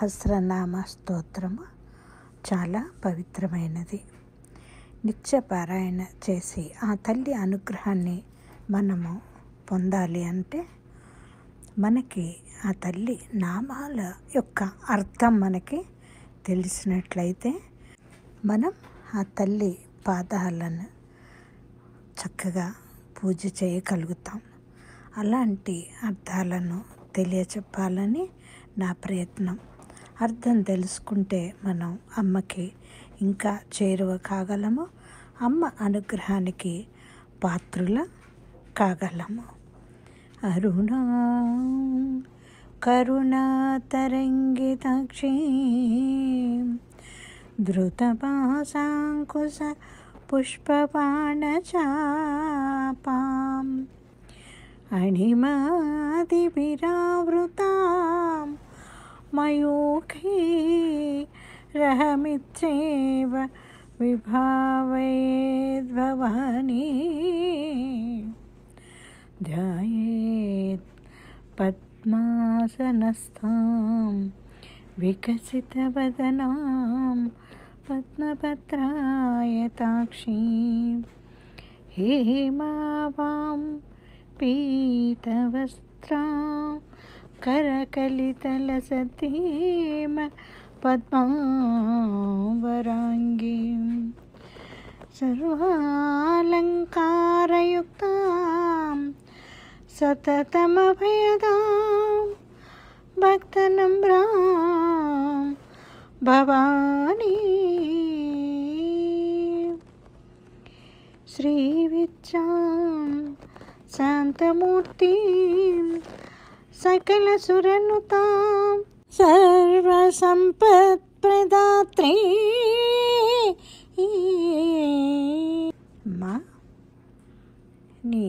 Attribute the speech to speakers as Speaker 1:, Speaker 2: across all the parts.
Speaker 1: సహస్రనామ స్తోత్రము చాలా పవిత్రమైనది నిత్యపారాయణ చేసి ఆ తల్లి అనుగ్రహాన్ని మనము పొందాలి అంటే మనకి ఆ తల్లి నామాల యొక్క అర్థం మనకి తెలిసినట్లయితే మనం ఆ తల్లి పాదాలను చక్కగా పూజ చేయగలుగుతాం అలాంటి అర్థాలను తెలియచెప్పాలని నా ప్రయత్నం అర్థం తెలుసుకుంటే మనం అమ్మకి ఇంకా చేరువ కాగలము అమ్మ అనుగ్రహానికి పాత్రుల కాగలము అరుణా కరుణాతరంగితాక్షీ ధృతపాసాంకుశ అణిమాది విరావృతాం మయూఖీ రహమిచ్చేవ విభావేద్భవానీ ధ్యాయేత్ పద్మాసనస్థాం వికసితవదనాం పద్మపత్రాయతాక్షీ हेमावां पीतवस्त्रां करकलितलसतीम पद्मावराङ्गीं सर्वालङ्कारयुक्तां सततमभयदां भक्तनम्रां भवानी श्रीविच्चां शान्तमूर्तिं సర్వ సంపత్ ప్రదాత్రీ మా నీ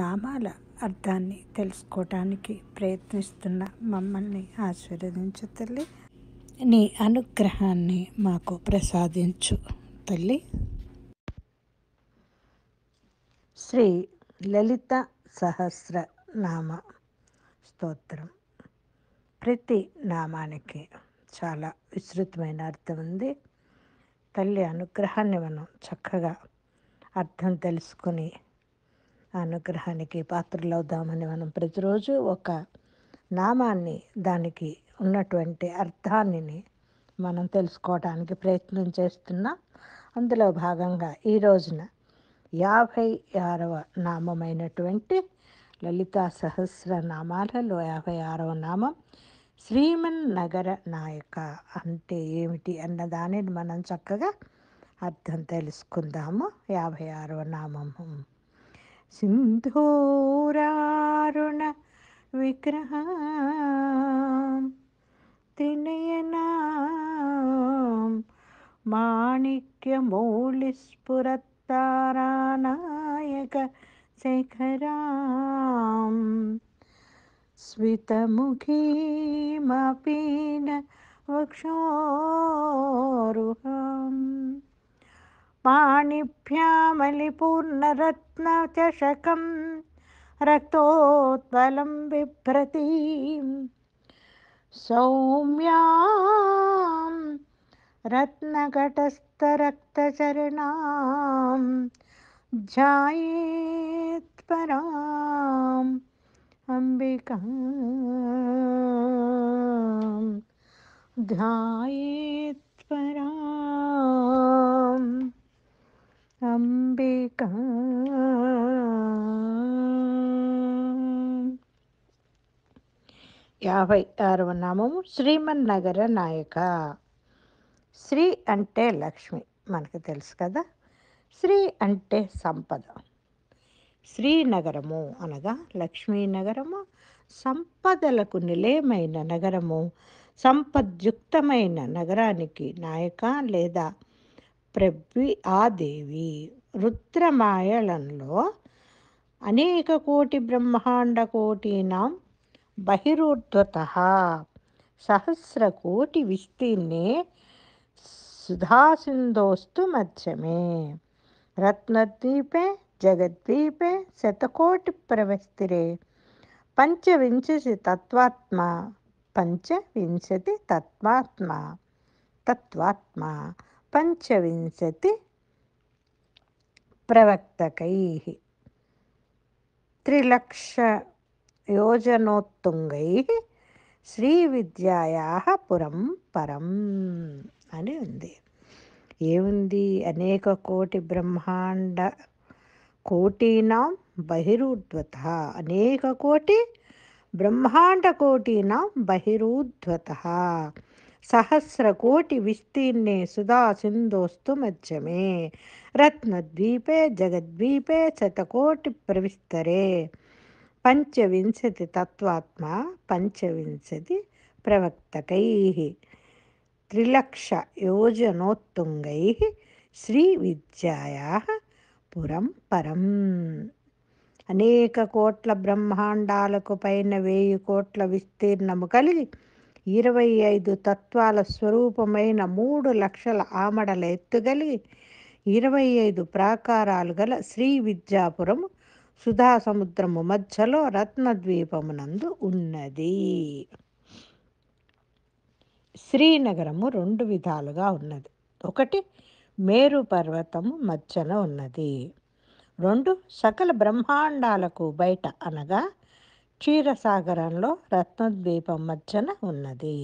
Speaker 1: నామాల అర్థాన్ని తెలుసుకోవటానికి ప్రయత్నిస్తున్న మమ్మల్ని ఆశీర్వదించు తల్లి నీ అనుగ్రహాన్ని మాకు ప్రసాదించు తల్లి శ్రీ లలిత సహస్ర నామ స్తోత్రం ప్రతి నామానికి చాలా విస్తృతమైన అర్థం ఉంది తల్లి అనుగ్రహాన్ని మనం చక్కగా అర్థం తెలుసుకుని అనుగ్రహానికి పాత్రలవుదామని మనం ప్రతిరోజు ఒక నామాన్ని దానికి ఉన్నటువంటి అర్థాన్ని మనం తెలుసుకోవడానికి ప్రయత్నం చేస్తున్నాం అందులో భాగంగా ఈ రోజున యాభై ఆరవ నామమైనటువంటి లలితా సహస్ర నామాలలో యాభై ఆరవ నామం శ్రీమన్ నగర నాయక అంటే ఏమిటి అన్న దానిని మనం చక్కగా అర్థం తెలుసుకుందాము యాభై ఆరవ నామము సింధూరారుణ విగ్రహ త్రినయనా నాయక न वक्षोरुहम् पाणिभ्यामलिपूर्णरत्नचषकं रक्तोत्पलं बिभ्रतीं सौम्या रत्नकटस्थरक्तचरणाम् जायेत्पराम् अम्बिका ध्यायेत्पराम् అంబికా యాభై ఆరవ నామము శ్రీమన్నగర నాయక శ్రీ అంటే లక్ష్మి మనకు తెలుసు కదా శ్రీ అంటే సంపద శ్రీనగరము అనగా లక్ష్మీనగరము సంపదలకు నిలయమైన నగరము సంపద్యుక్తమైన నగరానికి నాయక లేదా ఆ ఆదేవి రుద్రమాయళంలో అనేక కోటి బ్రహ్మాండ కోటీనాం బహిరుద్వత సహస్ర కోటి విస్తీర్ణే సుధాసిందోస్తు మధ్యమే రత్నద్వీपे जगद्वीपे शतकोटिप्रवस्तिरे पञ्चविंशतितत्त्वात्मा पञ्चविंशतितत्त्वात्मा तत्त्वात्मा पञ्चविंशति प्रवक्तकैः त्रिलक्षयोजनोत्तुङ्गैः శ్రీవిద్యాయా పురం పరం అని ఉంది ఏముంది అనేక కోటి బ్రహ్మాండ కోటీనాం బహిరుద్వత అనేక కోటి బ్రహ్మాండ కోటీనాం సహస్ర కోటి విస్తీర్ణే సుధా సింధోస్తు మధ్యమే రత్నద్వీపే జగద్వీపే శతకోటి ప్రవిస్తరే పంచవింశతి తత్వాత్మ పంచవింశతి ప్రవక్తకై శ్రీ విద్యాయా పురం పరం అనేక కోట్ల బ్రహ్మాండాలకు పైన వెయ్యి కోట్ల విస్తీర్ణము కలిగి ఇరవై ఐదు తత్వాల స్వరూపమైన మూడు లక్షల ఆమడల ఎత్తుగలిగి ఇరవై ఐదు ప్రాకారాలు గల శ్రీ విద్యాపురము సుధాసముద్రము మధ్యలో రత్నద్వీపమునందు ఉన్నది శ్రీనగరము రెండు విధాలుగా ఉన్నది ఒకటి మేరు పర్వతము మధ్యన ఉన్నది రెండు సకల బ్రహ్మాండాలకు బయట అనగా క్షీరసాగరంలో రత్నద్వీపం మధ్యన ఉన్నది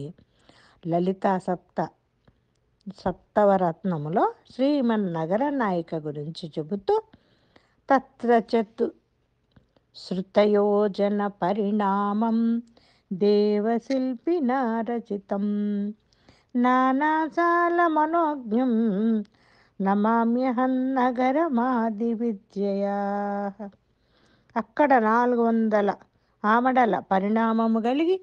Speaker 1: లలితా సప్త సప్తవరత్నములో శ్రీమన్ నగర నాయిక గురించి చెబుతూ తత్రచతు శ్రుతయోజన పరిణామం దేవశిల్పి రచితం నానాసాల మనోజ్ఞం నమామ్యహం నగరమాది విద్యయా అక్కడ నాలుగు వందల ఆమడల పరిణామము కలిగి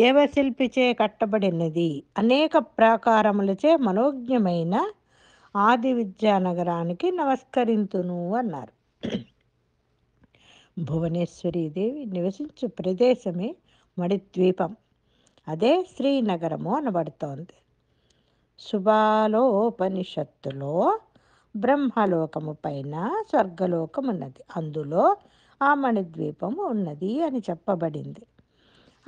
Speaker 1: దేవశిల్పిచే కట్టబడినది అనేక ప్రాకారములచే మనోజ్ఞమైన ఆది విద్యానగరానికి నమస్కరింతును అన్నారు భువనేశ్వరీదేవి నివసించు ప్రదేశమే మడిద్వీపం అదే శ్రీనగరము అనబడుతోంది శుభాలోపనిషత్తులో బ్రహ్మలోకము పైన స్వర్గలోకం ఉన్నది అందులో ఆ మణిద్వీపము ఉన్నది అని చెప్పబడింది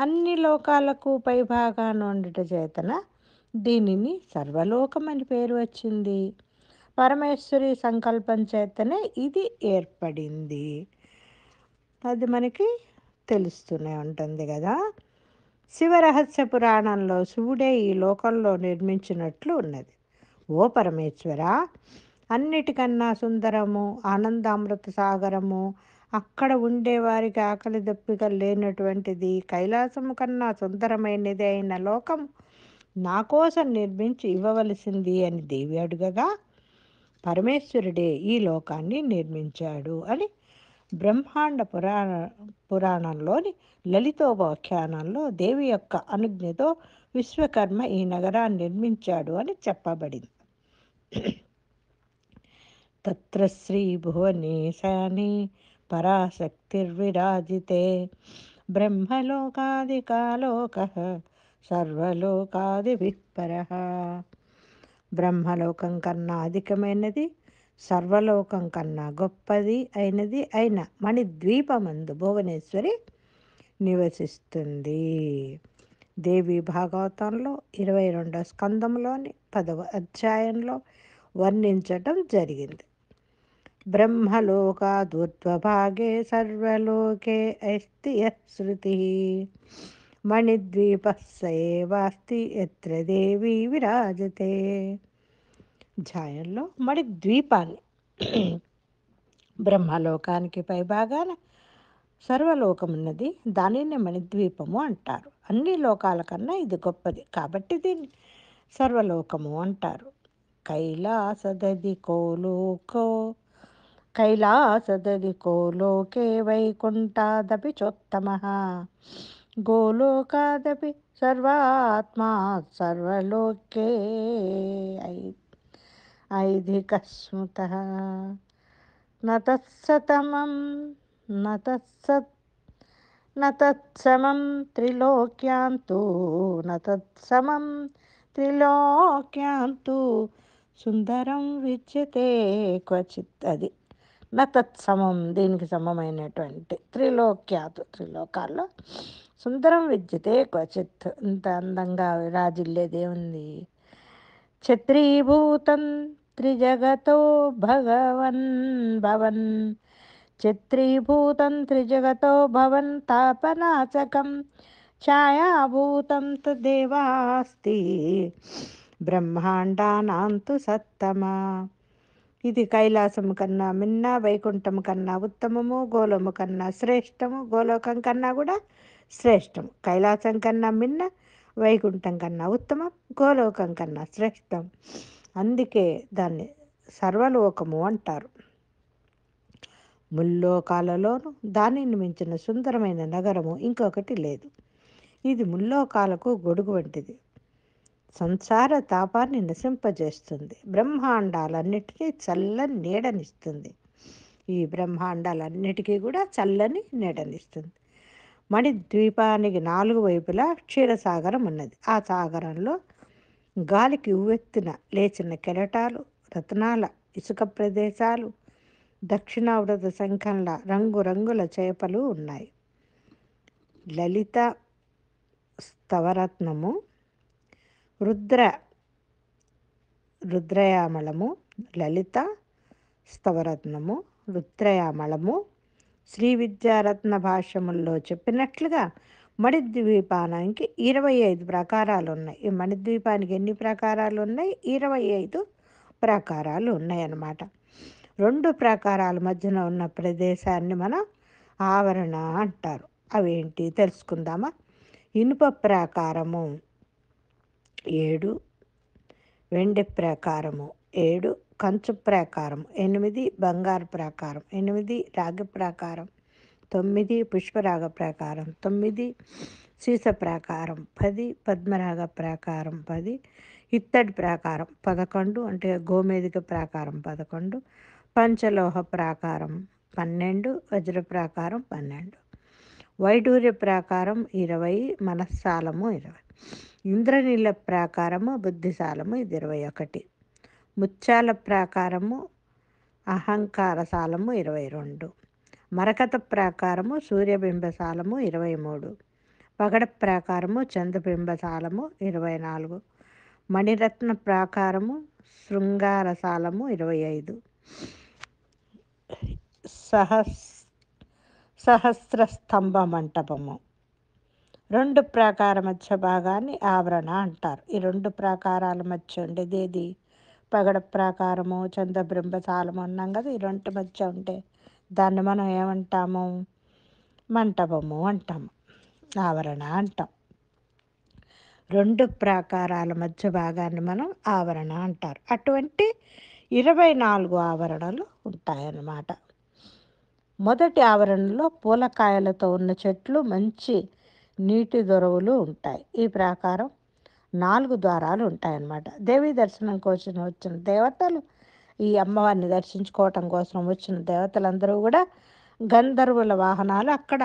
Speaker 1: అన్ని లోకాలకు పైభాగాన ఉండట చేతన దీనిని సర్వలోకం అని పేరు వచ్చింది పరమేశ్వరి సంకల్పం చేతనే ఇది ఏర్పడింది అది మనకి తెలుస్తూనే ఉంటుంది కదా శివరహస్య పురాణంలో శివుడే ఈ లోకంలో నిర్మించినట్లు ఉన్నది ఓ పరమేశ్వర అన్నిటికన్నా సుందరము ఆనందామృత సాగరము అక్కడ ఉండేవారికి ఆకలి దప్పిక లేనటువంటిది కైలాసము కన్నా సుందరమైనది అయిన లోకం నా కోసం నిర్మించి ఇవ్వవలసింది అని దేవి అడుగగా పరమేశ్వరుడే ఈ లోకాన్ని నిర్మించాడు అని బ్రహ్మాండ పురాణ పురాణంలోని లలితోపాఖ్యానంలో దేవి యొక్క అనుజ్ఞతో విశ్వకర్మ ఈ నగరాన్ని నిర్మించాడు అని చెప్పబడింది తత్ర శ్రీ భువనేశాని పరాశక్తిర్విరాజితే బ్రహ్మలోకాదికాలోక సర్వలోకాది విపర బ్రహ్మలోకం కన్నా అధికమైనది సర్వలోకం కన్నా గొప్పది అయినది అయిన మణిద్వీపమందు భువనేశ్వరి నివసిస్తుంది దేవి భాగవతంలో ఇరవై రెండవ స్కందంలోని పదవ అధ్యాయంలో వర్ణించటం జరిగింది బ్రహ్మలోకాదూర్ధ్వభాగే సర్వలోకే అస్తి శృతి మణిద్వీపస్స ఏవాస్తి ఎత్ర దేవి విరాజతే అధ్యాయంలో మడి ద్వీపాన్ని బ్రహ్మలోకానికి పైభాగాన సర్వలోకమున్నది దానిని మణిద్వీపము అంటారు అన్ని లోకాల కన్నా ఇది గొప్పది కాబట్టి దీన్ని సర్వలోకము అంటారు కైలాసదది కోలోకో కైలాసదది కోలోకే వైకుంఠాదపి చోత్తమ గోలోకాదపి సర్వాత్మా సర్వలోకే అయితే ఐధికస్మృత నతత్సతమం నతత్సత్ నతత్సమం త్రిలోక్యాంతు నతత్సమం త్రిలోక్యాంతు సుందరం విచ్యతే క్వచిత్ అది నతత్సమం దీనికి సమమైనటువంటి త్రిలోక్యాతు త్రిలోకాల్లో సుందరం విద్యతే క్వచిత్ ఇంత అందంగా విరాజిల్లేదే ఉంది క్షత్రీభూతం త్రిజగతో భగవన్ భవన్ క్షత్రీభూతం త్రిజగతో భవన్ తాపనాశకం ఛాయాభూతం దేవాస్తి బ్రహ్మాండానాంతు సత్తమా ఇది కైలాసము కన్నా మిన్న వైకుంఠము కన్నా ఉత్తమము గోలము కన్నా శ్రేష్టము గోలోకం కన్నా కూడా శ్రేష్టము కైలాసం కన్నా మిన్న వైకుంఠం కన్నా ఉత్తమం గోలోకం కన్నా శ్రేష్టం అందుకే దాన్ని సర్వలోకము అంటారు ముల్లోకాలలోనూ దానిని మించిన సుందరమైన నగరము ఇంకొకటి లేదు ఇది ముల్లోకాలకు గొడుగు వంటిది సంసార తాపాన్ని నశింపజేస్తుంది బ్రహ్మాండాలన్నిటికీ చల్లని నీడనిస్తుంది ఈ బ్రహ్మాండాలన్నిటికీ కూడా చల్లని నీడనిస్తుంది మణి ద్వీపానికి నాలుగు వైపులా క్షీరసాగరం ఉన్నది ఆ సాగరంలో గాలికి ఉవ్వెత్తిన లేచిన కెరటాలు రత్నాల ఇసుక ప్రదేశాలు దక్షిణావృత శంఖంల రంగురంగుల చేపలు ఉన్నాయి లలిత స్తవరత్నము రుద్ర రుద్రయామళము లలిత స్తవరత్నము రుద్రయామళము శ్రీ విద్యారత్న భాష్యముల్లో చెప్పినట్లుగా మణిద్వీపానికి ఇరవై ఐదు ప్రకారాలు ఉన్నాయి ఈ మణిద్వీపానికి ఎన్ని ప్రకారాలు ఉన్నాయి ఇరవై ఐదు ప్రకారాలు ఉన్నాయన్నమాట రెండు ప్రకారాల మధ్యన ఉన్న ప్రదేశాన్ని మనం ఆవరణ అంటారు అవేంటి తెలుసుకుందామా ఇనుప ప్రాకారము ఏడు వెండి ప్రాకారము ఏడు కంచు ప్రాకారం ఎనిమిది బంగారు ప్రాకారం ఎనిమిది రాగి ప్రాకారం తొమ్మిది పుష్పరాగ ప్రాకారం తొమ్మిది సీస ప్రాకారం పది పద్మరాగ ప్రాకారం పది ఇత్తడి ప్రాకారం పదకొండు అంటే గోమేదిక ప్రాకారం పదకొండు పంచలోహ ప్రాకారం పన్నెండు వజ్ర ప్రాకారం పన్నెండు వైడూర్య ప్రాకారం ఇరవై మనస్సాలము ఇరవై ఇంద్రనీల ప్రాకారము బుద్ధిశాలము ఇది ఇరవై ఒకటి ముత్యాల ప్రాకారము అహంకార సాలము ఇరవై రెండు మరకత ప్రాకారము సూర్యబింబసాలము ఇరవై మూడు పగడ ప్రాకారము చంద్రబింబసాలము ఇరవై నాలుగు మణిరత్న ప్రాకారము సాలము ఇరవై ఐదు సహస్ సహస్ర స్తంభ మంటపము రెండు ప్రాకార మధ్య భాగాన్ని ఆవరణ అంటారు ఈ రెండు ప్రాకారాల మధ్య ఉండేది పగడ ప్రాకారము చంద్రబింబ సాలము అన్నాం కదా ఇలాంటి మధ్య ఉంటే దాన్ని మనం ఏమంటాము మంటపము అంటాము ఆవరణ అంటాం రెండు ప్రాకారాల మధ్య భాగాన్ని మనం ఆవరణ అంటారు అటువంటి ఇరవై నాలుగు ఆవరణలు ఉంటాయన్నమాట మొదటి ఆవరణలో పూలకాయలతో ఉన్న చెట్లు మంచి నీటి దొరవులు ఉంటాయి ఈ ప్రాకారం నాలుగు ద్వారాలు ఉంటాయన్నమాట దేవీ దర్శనం కోసం వచ్చిన దేవతలు ఈ అమ్మవారిని దర్శించుకోవటం కోసం వచ్చిన దేవతలందరూ కూడా గంధర్వుల వాహనాలు అక్కడ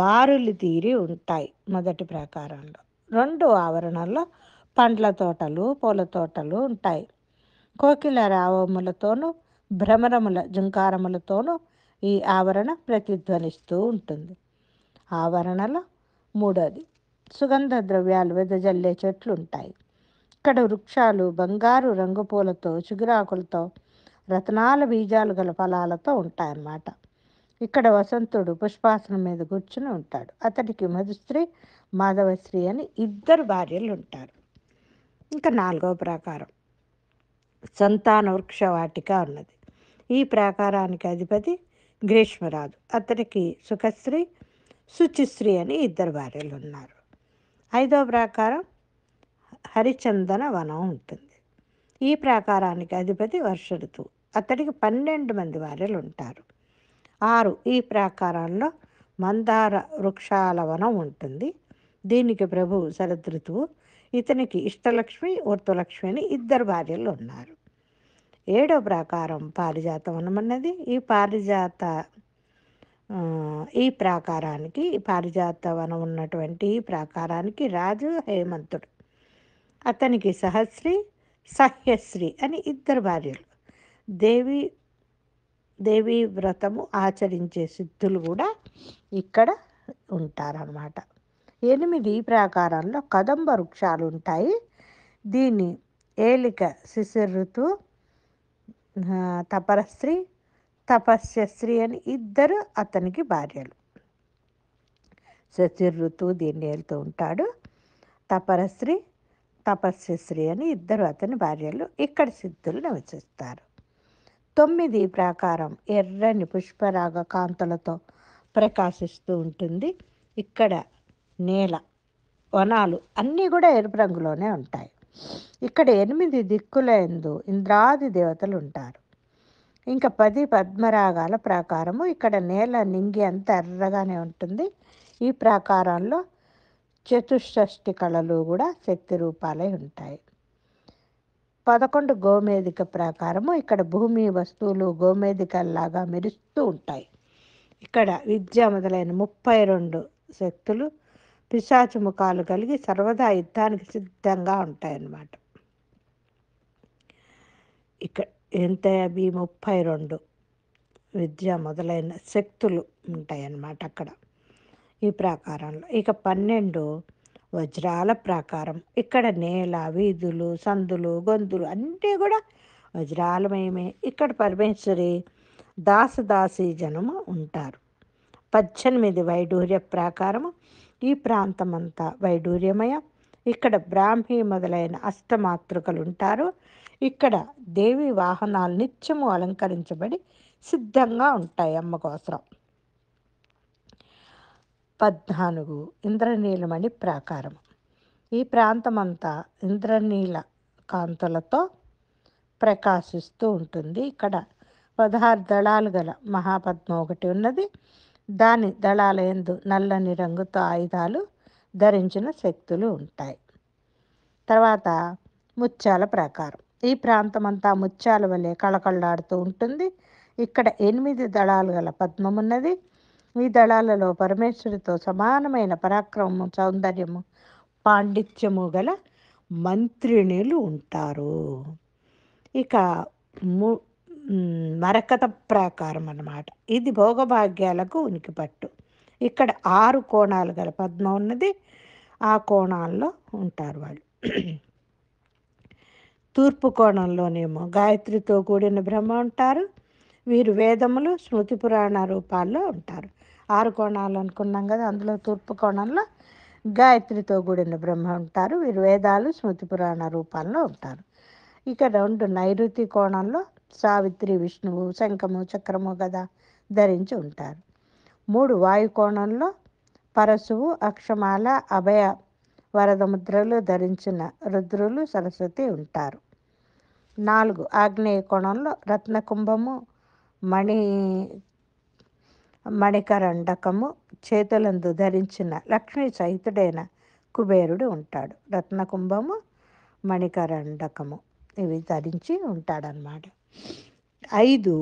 Speaker 1: బారులు తీరి ఉంటాయి మొదటి ప్రకారంలో రెండు ఆవరణల్లో పండ్ల తోటలు పూల తోటలు ఉంటాయి కోకిల రావములతోనూ భ్రమరముల జుంకారములతోనూ ఈ ఆవరణ ప్రతిధ్వనిస్తూ ఉంటుంది ఆవరణలో మూడోది సుగంధ ద్రవ్యాలు వెదజల్లే చెట్లు ఉంటాయి ఇక్కడ వృక్షాలు బంగారు రంగు పూలతో చిగురాకులతో రతనాల బీజాలు గల ఫలాలతో ఉంటాయన్నమాట ఇక్కడ వసంతుడు పుష్పాసనం మీద కూర్చుని ఉంటాడు అతడికి మధుశ్రీ మాధవశ్రీ అని ఇద్దరు భార్యలు ఉంటారు ఇంకా నాలుగవ ప్రాకారం సంతాన వృక్ష వాటిక ఉన్నది ఈ ప్రాకారానికి అధిపతి గ్రీష్మరాజు అతడికి సుఖశ్రీ శుచిశ్రీ అని ఇద్దరు భార్యలు ఉన్నారు ఐదో ప్రాకారం హరిచందన వనం ఉంటుంది ఈ ప్రాకారానికి అధిపతి వర్ష ఋతువు అతడికి పన్నెండు మంది వారెలు ఉంటారు ఆరు ఈ ప్రాకారంలో మందార వృక్షాల వనం ఉంటుంది దీనికి శరద్ శరదృతువు ఇతనికి ఇష్టలక్ష్మి వృతలక్ష్మి అని ఇద్దరు భార్యలు ఉన్నారు ఏడో ప్రాకారం పారిజాత వనం అన్నది ఈ పారిజాత ఈ ప్రాకారానికి పారిజాత వనం ఉన్నటువంటి ఈ ప్రాకారానికి రాజు హేమంతుడు అతనికి సహస్రి సహ్యశ్రీ అని ఇద్దరు భార్యలు దేవి దేవి వ్రతము ఆచరించే సిద్ధులు కూడా ఇక్కడ ఉంటారన్నమాట ఎనిమిది ప్రాకారంలో కదంబ వృక్షాలు ఉంటాయి దీన్ని ఏలిక శిశిరుతు తపరశ్రీ తపస్యశ్రీ అని ఇద్దరు అతనికి భార్యలు శశి ఋతు దీన్ని వెళ్తూ ఉంటాడు తపరశ్రీ తపస్యశ్రీ అని ఇద్దరు అతని భార్యలు ఇక్కడ సిద్ధులు నివసిస్తారు తొమ్మిది ప్రాకారం ఎర్రని పుష్పరాగ కాంతలతో ప్రకాశిస్తూ ఉంటుంది ఇక్కడ నేల వనాలు అన్నీ కూడా ఎరుపు రంగులోనే ఉంటాయి ఇక్కడ ఎనిమిది దిక్కుల ఎందు ఇంద్రాది దేవతలు ఉంటారు ఇంకా పది పద్మరాగాల ప్రాకారము ఇక్కడ నేల నింగి అంత ఎర్రగానే ఉంటుంది ఈ ప్రాకారంలో చతుషష్టి కళలు కూడా శక్తి రూపాలై ఉంటాయి పదకొండు గోమేదిక ప్రాకారము ఇక్కడ భూమి వస్తువులు గోమేదికల్లాగా మెరుస్తూ ఉంటాయి ఇక్కడ విద్య మొదలైన ముప్పై రెండు శక్తులు పిశాచు ముఖాలు కలిగి సర్వదా యుద్ధానికి సిద్ధంగా ఉంటాయన్నమాట ఇక్కడ ఎంత అవి ముప్పై రెండు విద్య మొదలైన శక్తులు ఉంటాయన్నమాట అక్కడ ఈ ప్రాకారంలో ఇక పన్నెండు వజ్రాల ప్రాకారం ఇక్కడ నేల వీధులు సందులు గొంతులు అన్నీ కూడా వజ్రాలమయమే ఇక్కడ పరమేశ్వరి దాసదాసి జనము ఉంటారు పద్దెనిమిది వైడూర్య ప్రాకారము ఈ ప్రాంతమంతా వైడూర్యమయ ఇక్కడ బ్రాహ్మీ మొదలైన అష్టమాతృకలు ఉంటారు ఇక్కడ దేవి వాహనాలు నిత్యము అలంకరించబడి సిద్ధంగా ఉంటాయి అమ్మ కోసం పద్నాలుగు ఇంద్రనీలమణి ప్రాకారం ఈ ప్రాంతమంతా ఇంద్రనీల కాంతులతో ప్రకాశిస్తూ ఉంటుంది ఇక్కడ పదహారు దళాలు గల మహాపద్మ ఒకటి ఉన్నది దాని దళాల ఎందు నల్లని రంగుతో ఆయుధాలు ధరించిన శక్తులు ఉంటాయి తర్వాత ముత్యాల ప్రాకారం ఈ ప్రాంతమంతా ముత్యాల వలె కళకళలాడుతూ ఉంటుంది ఇక్కడ ఎనిమిది దళాలు గల పద్మమున్నది ఈ దళాలలో పరమేశ్వరితో సమానమైన పరాక్రమము సౌందర్యము పాండిత్యము గల మంత్రిణులు ఉంటారు ఇక ము మరకత ప్రాకారం అన్నమాట ఇది భోగభాగ్యాలకు ఉనికి పట్టు ఇక్కడ ఆరు కోణాలు గల పద్మం ఉన్నది ఆ కోణాల్లో ఉంటారు వాళ్ళు తూర్పు కోణంలోనేమో గాయత్రితో కూడిన బ్రహ్మ ఉంటారు వీరు వేదములు స్మృతి పురాణ రూపాల్లో ఉంటారు ఆరు కోణాలు అనుకున్నాం కదా అందులో తూర్పు కోణంలో గాయత్రితో కూడిన బ్రహ్మ ఉంటారు వీరు వేదాలు స్మృతి పురాణ రూపాల్లో ఉంటారు ఇక రెండు నైరుతి కోణంలో సావిత్రి విష్ణువు శంఖము చక్రము కదా ధరించి ఉంటారు మూడు వాయు కోణంలో పరశువు అక్షమాల అభయ ముద్రలు ధరించిన రుద్రులు సరస్వతి ఉంటారు నాలుగు ఆగ్నేయ కోణంలో రత్నకుంభము మణి మణికరండకము చేతులందు ధరించిన లక్ష్మీ సహితుడైన కుబేరుడు ఉంటాడు రత్నకుంభము మణికరండకము ఇవి ధరించి ఉంటాడనమాట ఐదు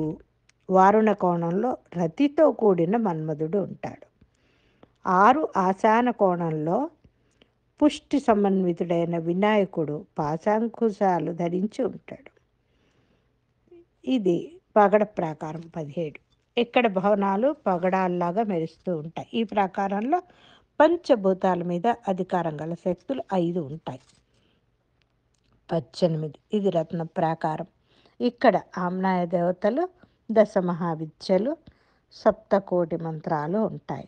Speaker 1: వారుణ కోణంలో రతితో కూడిన మన్మధుడు ఉంటాడు ఆరు ఆశాన కోణంలో పుష్టి సమన్వితుడైన వినాయకుడు పాశాంకుశాలు ధరించి ఉంటాడు ఇది పగడ ప్రాకారం పదిహేడు ఇక్కడ భవనాలు పగడాల్లాగా మెరుస్తూ ఉంటాయి ఈ ప్రాకారంలో పంచభూతాల మీద అధికారం గల శక్తులు ఐదు ఉంటాయి పద్దెనిమిది ఇది రత్న ప్రాకారం ఇక్కడ ఆమ్నాయ దేవతలు దశమహావిద్యలు సప్తకోటి మంత్రాలు ఉంటాయి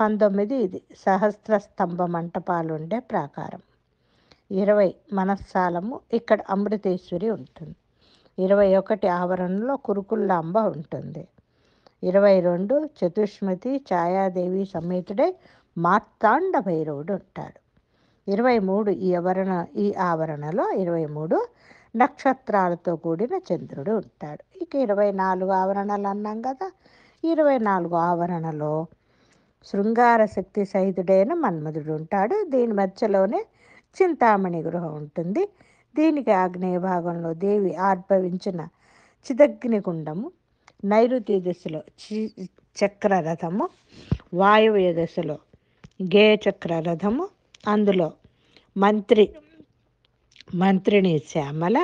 Speaker 1: పంతొమ్మిది ఇది సహస్ర స్తంభ మంటపాలుండే ప్రాకారం ఇరవై మనస్సాలము ఇక్కడ అమృతేశ్వరి ఉంటుంది ఇరవై ఒకటి ఆవరణలో కురుకుల్లాంబ ఉంటుంది ఇరవై రెండు చతుష్మతి ఛాయాదేవి సమేతుడే మార్తాండ భైరవుడు ఉంటాడు ఇరవై మూడు ఈ ఆవరణ ఈ ఆవరణలో ఇరవై మూడు నక్షత్రాలతో కూడిన చంద్రుడు ఉంటాడు ఇక ఇరవై నాలుగు ఆవరణలు అన్నాం కదా ఇరవై నాలుగు ఆవరణలో శృంగార శక్తి సహితుడైన మన్మధుడు ఉంటాడు దీని మధ్యలోనే చింతామణి గృహం ఉంటుంది దీనికి ఆగ్నేయ భాగంలో దేవి ఆర్భవించిన చిదగ్నిగుండము నైరుతి దశలో చక్ర రథము వాయువ్య దశలో గేయచక్ర రథము అందులో మంత్రి మంత్రిని శ్యామల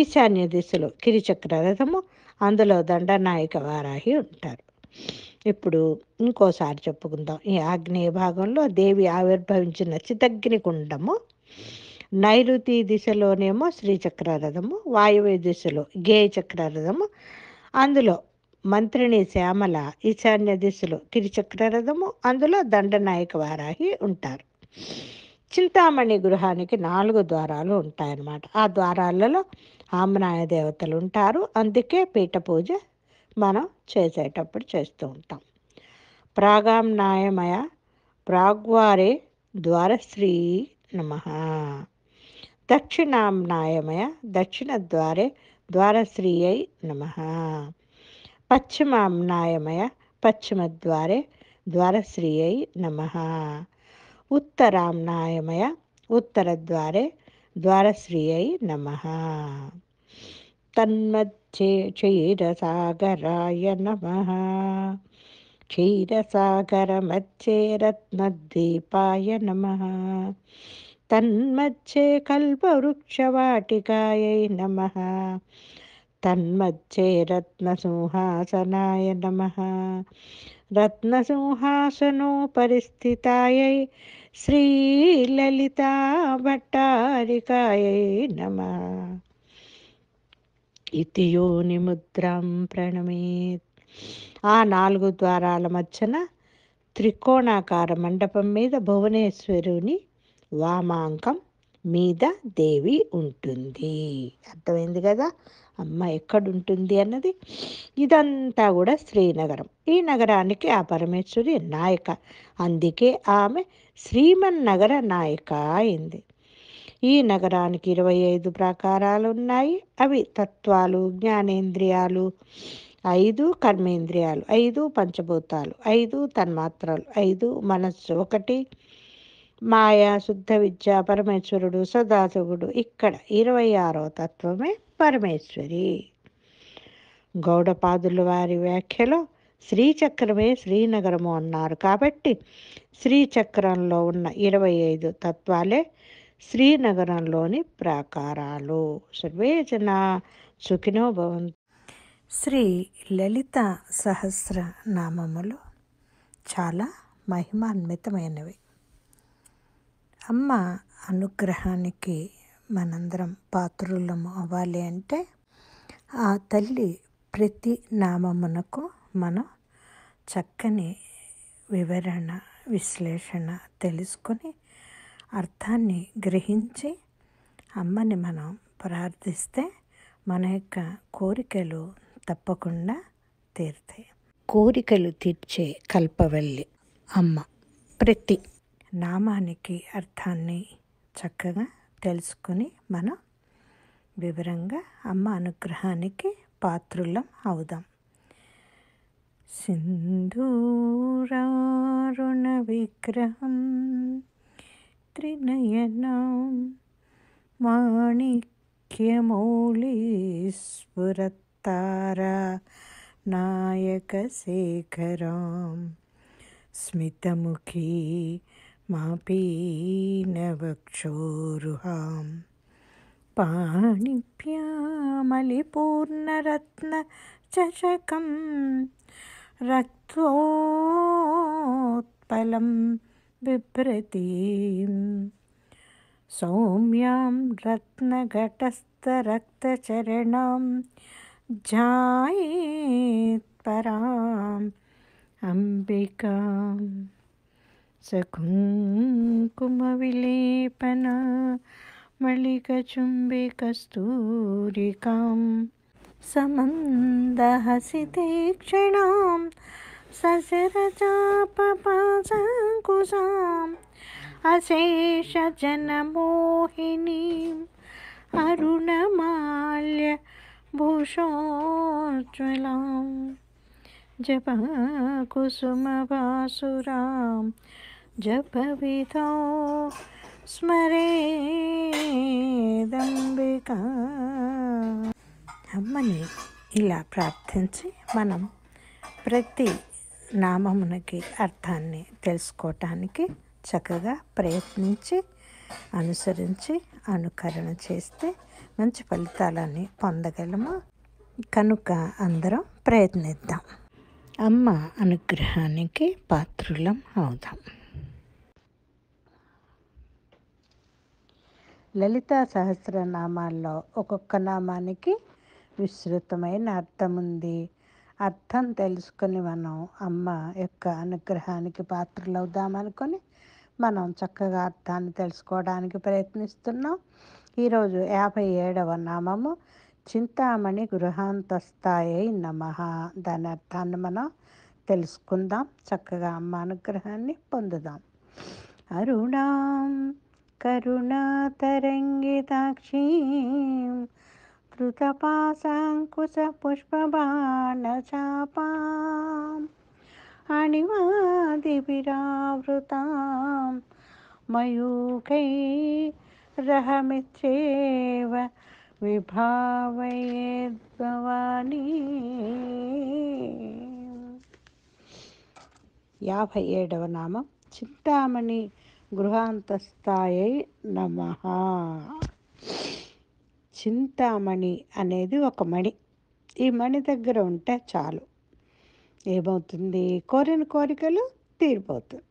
Speaker 1: ఈశాన్య దిశలో కిరిచక్ర రథము అందులో దండనాయక వారాహి ఉంటారు ఇప్పుడు ఇంకోసారి చెప్పుకుందాం ఈ ఆగ్నేయ భాగంలో దేవి ఆవిర్భవించిన చితగ్ని కుండము నైరుతి దిశలోనేమో శ్రీచక్ర రథము వాయువ్య దిశలో గేయ చక్ర రథము అందులో మంత్రిని శ్యామల ఈశాన్య దిశలో కిరిచక్ర రథము అందులో దండనాయక వారాహి ఉంటారు చింతామణి గృహానికి నాలుగు ద్వారాలు ఉంటాయన్నమాట ఆ ద్వారాలలో ఆమ్నాయ దేవతలు ఉంటారు అందుకే పీఠ పూజ మనం చేసేటప్పుడు చేస్తూ ఉంటాం ప్రాగామ్నాయమయ ప్రాగ్వారే ద్వారశ్రీ నమ దక్షిణాంనాయమయ దక్షిణద్వారే ద్వారశ్రీయై నమ పశ్చిమాంనాయమయ పశ్చిమద్వారే ద్వారశ్రీయై నమ ఉత్తరాంనాయమయ ఉత్తరద్వారే ద్వారశ్రీయై నమ తన్మద్ చే క్షీరసాగరాయ నమ క్షీరసాగరమచ్చే రత్నద్వీపాయ నమ తన్మచ్చే కల్పవృక్షవాటికాయై నమ తన్మచ్చే రత్నసింహాసనాయ నమ రత్నసింహాసనోపరిస్థితాయై శ్రీలలితా భట్టారికాయై నమ ఇతియోని యోని ముద్రాం ఆ నాలుగు ద్వారాల మధ్యన త్రికోణాకార మండపం మీద భువనేశ్వరుని వామాంకం మీద దేవి ఉంటుంది అర్థమైంది కదా అమ్మ ఎక్కడుంటుంది అన్నది ఇదంతా కూడా శ్రీనగరం ఈ నగరానికి ఆ పరమేశ్వరి నాయక అందుకే ఆమె శ్రీమన్ నగర నాయక అయింది ఈ నగరానికి ఇరవై ఐదు ప్రాకారాలు ఉన్నాయి అవి తత్వాలు జ్ఞానేంద్రియాలు ఐదు కర్మేంద్రియాలు ఐదు పంచభూతాలు ఐదు తన్మాత్రలు ఐదు మనస్సు ఒకటి మాయా శుద్ధ విద్య పరమేశ్వరుడు సదాశివుడు ఇక్కడ ఇరవై ఆరో తత్వమే పరమేశ్వరి గౌడపాదుల వారి వ్యాఖ్యలో శ్రీచక్రమే శ్రీనగరము అన్నారు కాబట్టి శ్రీచక్రంలో ఉన్న ఇరవై ఐదు తత్వాలే శ్రీనగరంలోని ప్రాకారాలు సర్వే జన సుఖినో భవన్ శ్రీ లలిత సహస్ర నామములు చాలా మహిమాన్వితమైనవి అమ్మ అనుగ్రహానికి మనందరం పాత్రులము అవ్వాలి అంటే ఆ తల్లి ప్రతి నామమునకు మనం చక్కని వివరణ విశ్లేషణ తెలుసుకొని అర్థాన్ని గ్రహించి అమ్మని మనం ప్రార్థిస్తే మన యొక్క కోరికలు తప్పకుండా తీరుతాయి కోరికలు తీర్చే కల్పవల్లి అమ్మ ప్రతి నామానికి అర్థాన్ని చక్కగా తెలుసుకుని మనం వివరంగా అమ్మ అనుగ్రహానికి పాత్రులం అవుదాం సింధూరారుణ విగ్రహం त्रिनयनां माणिक्यमौलीस्फुरत्तारा नायकशेखरां स्मितमुखी मापीनवक्षोरुहां पाणिभ्यामलिपूर्णरत्नचषकं रक्तोत्पलं बिभ्रतीं सौम्यां रत्नघटस्थरक्तचरणां पराम् अम्बिकां सकुङ्कुमविलेपना मल्लिकचुम्बिकस्तूरिकां समन्दहसिते क्षणां मोहिनी अरुण माल्य ससरजा पपासङ्कुशाम् अशेषजनमोहिनीम् जप विधो स्मरे दंबिका అమ్మని ఇలా ప్రార్థించి మనం ప్రతి నామమునకి అర్థాన్ని తెలుసుకోవటానికి చక్కగా ప్రయత్నించి అనుసరించి అనుకరణ చేస్తే మంచి ఫలితాలని పొందగలము కనుక అందరం ప్రయత్నిద్దాం అమ్మ అనుగ్రహానికి పాత్రులం అవుదాం లలిత సహస్రనామాల్లో ఒక్కొక్క నామానికి విస్తృతమైన అర్థం ఉంది అర్థం తెలుసుకొని మనం అమ్మ యొక్క అనుగ్రహానికి పాత్రలు అవుదామనుకొని మనం చక్కగా అర్థాన్ని తెలుసుకోవడానికి ప్రయత్నిస్తున్నాం ఈరోజు యాభై ఏడవ నామము చింతామణి గృహాంతస్థాయి నమ దాని అర్థాన్ని మనం తెలుసుకుందాం చక్కగా అమ్మ అనుగ్రహాన్ని పొందుదాం అరుణాం దాక్షీ कृतपाशाङ्कुशपुष्पबाणशापाम् अणिवादिभिरावृतां मयूखै रहमित्येव విభావయేద్భవాని యాభై ఏడవ నామం చింతామణి గృహాంతస్థాయై నమ చింతామణి అనేది ఒక మణి ఈ మణి దగ్గర ఉంటే చాలు ఏమవుతుంది కోరిన కోరికలు తీరిపోతుంది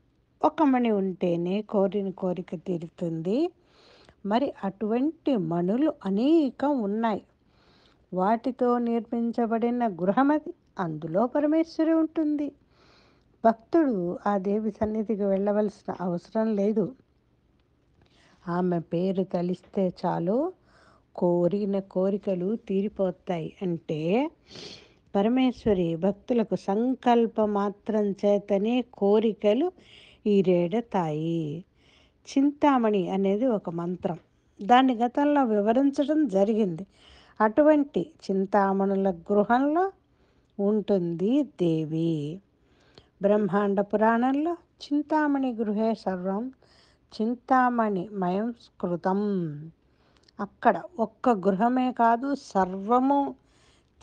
Speaker 1: ఒక మణి ఉంటేనే కోరిన కోరిక తీరుతుంది మరి అటువంటి మణులు అనేకం ఉన్నాయి వాటితో నిర్మించబడిన గృహమది అందులో పరమేశ్వరి ఉంటుంది భక్తుడు ఆ దేవి సన్నిధికి వెళ్ళవలసిన అవసరం లేదు ఆమె పేరు తలిస్తే చాలు కోరిన కోరికలు తీరిపోతాయి అంటే పరమేశ్వరి భక్తులకు సంకల్ప మాత్రం చేతనే కోరికలు ఈరేడతాయి చింతామణి అనేది ఒక మంత్రం దాన్ని గతంలో వివరించడం జరిగింది అటువంటి చింతామణుల గృహంలో ఉంటుంది దేవి బ్రహ్మాండ పురాణంలో చింతామణి గృహే సర్వం చింతామణి మయం స్కృతం అక్కడ ఒక్క గృహమే కాదు సర్వము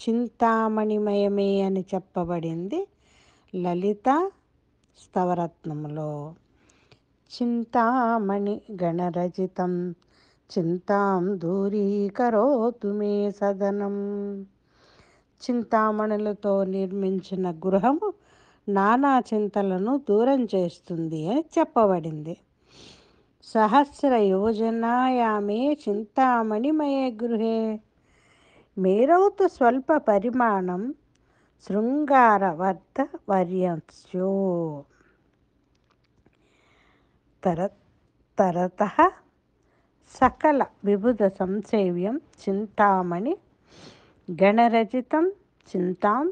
Speaker 1: చింతామణిమయమే అని చెప్పబడింది లలిత స్థవరత్నములో చింతామణి గణరచితం చింతాం దూరీకరోతు మే సదనం చింతామణులతో నిర్మించిన గృహము నానా చింతలను దూరం చేస్తుంది అని చెప్పబడింది సహస్రయోజనాయామే చింతామణిమయే గృహే మేరౌతు స్వల్ప పరిమాణం శృంగారవర్ధ వర్యంస్యో తర తరత సకల విబుధ సంసేవ్యం చింతామణి గణరచితం చింతాం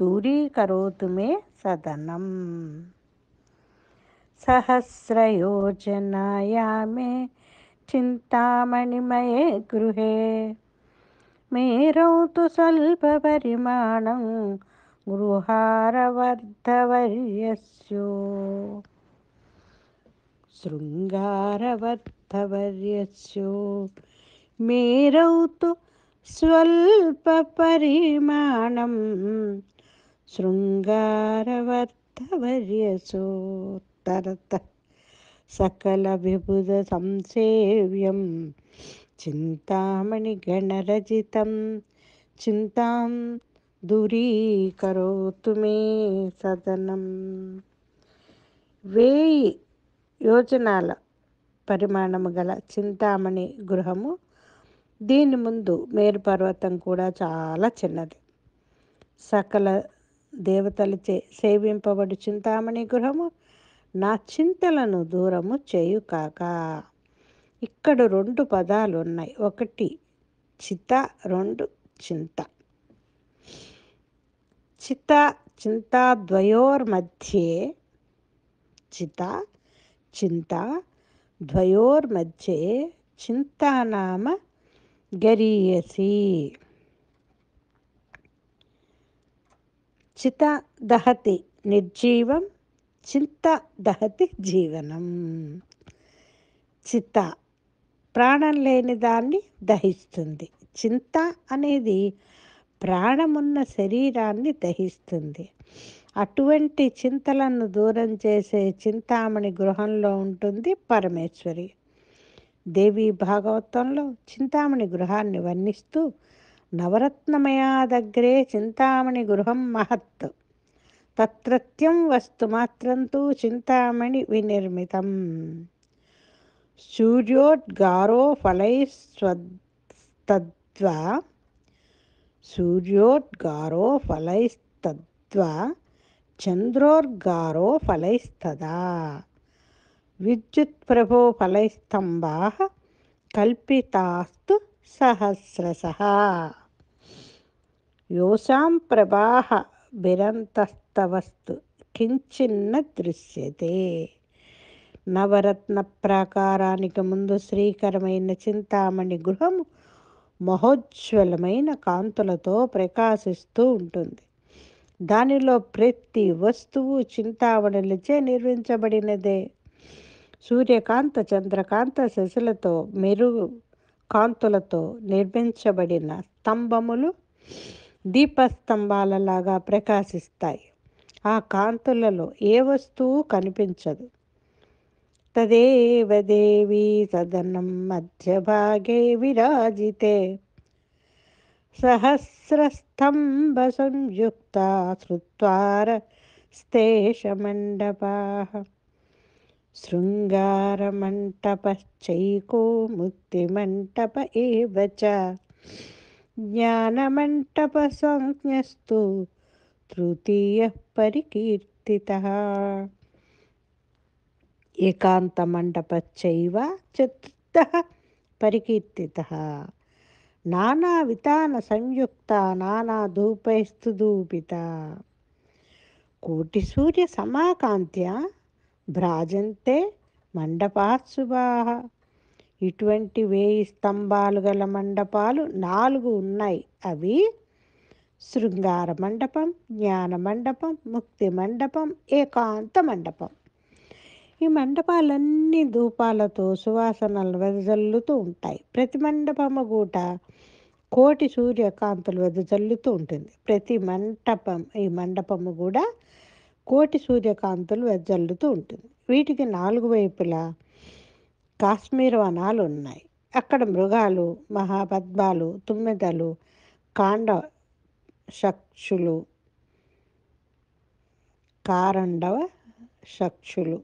Speaker 1: దూరీకరోతు మే సదనం सहस्रयोजनाया मे चिन्तामणिमये गृहे मेरौ तु स्वल्पपरिमाणं गृहारवर्धवर्यस्यो शृङ्गारवर्धवर्यस्यो मेरौ तु स्वल्पपरिमाणं शृङ्गारवर्धवर्यसो తరత సంసేవ్యం చింతామణి గణరజితం చింతాం దూరీకరోతు మే సదనం వేయి యోజనాల పరిమాణము గల చింతామణి గృహము దీని ముందు మేరు పర్వతం కూడా చాలా చిన్నది సకల దేవతలచే సేవింపబడి చింతామణి గృహము నా చింతలను దూరము చేయుకాక ఇక్కడ రెండు పదాలు ఉన్నాయి ఒకటి చిత రెండు చింత చిత ద్వయోర్ మధ్య చిత చింత ద్వయోర్ చింతా నామ గరీయసి చిత దహతి నిర్జీవం చింత దహతి జీవనం చిత్త ప్రాణం లేని దాన్ని దహిస్తుంది చింత అనేది ప్రాణమున్న శరీరాన్ని దహిస్తుంది అటువంటి చింతలను దూరం చేసే చింతామణి గృహంలో ఉంటుంది పరమేశ్వరి దేవి భాగవతంలో చింతామణి గృహాన్ని వర్ణిస్తూ దగ్గరే చింతామణి గృహం మహత్ తత్రత్యం వస్తుమాత్రం తు చింతామణి వినిర్మితం సూర్యోద్గారో ఫలై స్వద్వా సూర్యోద్గారో ఫలైస్తద్వా చంద్రోర్గారో ఫలైస్తదా విద్యుత్ ప్రభో ఫలైస్తంభా కల్పితాస్తు సహస్రశ యోసాం ప్రభా బిరంతస్త తవస్తు కించిన్న దృశ్యతే నవరత్న ప్రాకారానికి ముందు శ్రీకరమైన చింతామణి గృహము మహోజ్వలమైన కాంతులతో ప్రకాశిస్తూ ఉంటుంది దానిలో ప్రతి వస్తువు చింతామణిలచే నిర్మించబడినదే సూర్యకాంత చంద్రకాంత శశులతో మెరుగు కాంతులతో నిర్మించబడిన స్తంభములు దీపస్తంభాలలాగా ప్రకాశిస్తాయి ఆ కాంతులలో ఏ వస్తువు కనిపించదు తదేవ దేవి సదనం మధ్యభాగే విరాజితే సహస్రస్తంభ సంయుక్త శృత్వార స్థేషమండపా శృంగారమంటపశ్చైకో ముక్తిమంటప ఏ జ్ఞానమంటప సంజ్ఞస్తు తృతీయ పరికీర్తిత ఏకాంతమండపచ్చైవ చతుర్థ పరికీర్తిత నానా వితాన సంయుక్త నానా ధూపైస్తుదూపిత కోటి సూర్య సమాకాంత్య భ్రాజంతే మండపాత్సుభాహ ఇటువంటి వేయి స్తంభాలు గల మండపాలు నాలుగు ఉన్నాయి అవి శృంగార మండపం జ్ఞాన మండపం ముక్తి మండపం ఏకాంత మండపం ఈ మండపాలన్నీ ధూపాలతో సువాసనలు వెదజల్లుతూ ఉంటాయి ప్రతి మండపము గూట కోటి సూర్యకాంతులు వెదజల్లుతూ ఉంటుంది ప్రతి మంటపం ఈ మండపము కూడా కోటి సూర్యకాంతులు వెదజల్లుతూ ఉంటుంది వీటికి నాలుగు వైపులా కాశ్మీర వనాలు ఉన్నాయి అక్కడ మృగాలు మహాపద్మాలు తుమ్మెదలు కాండ షక్షులు కారండవ షక్షులు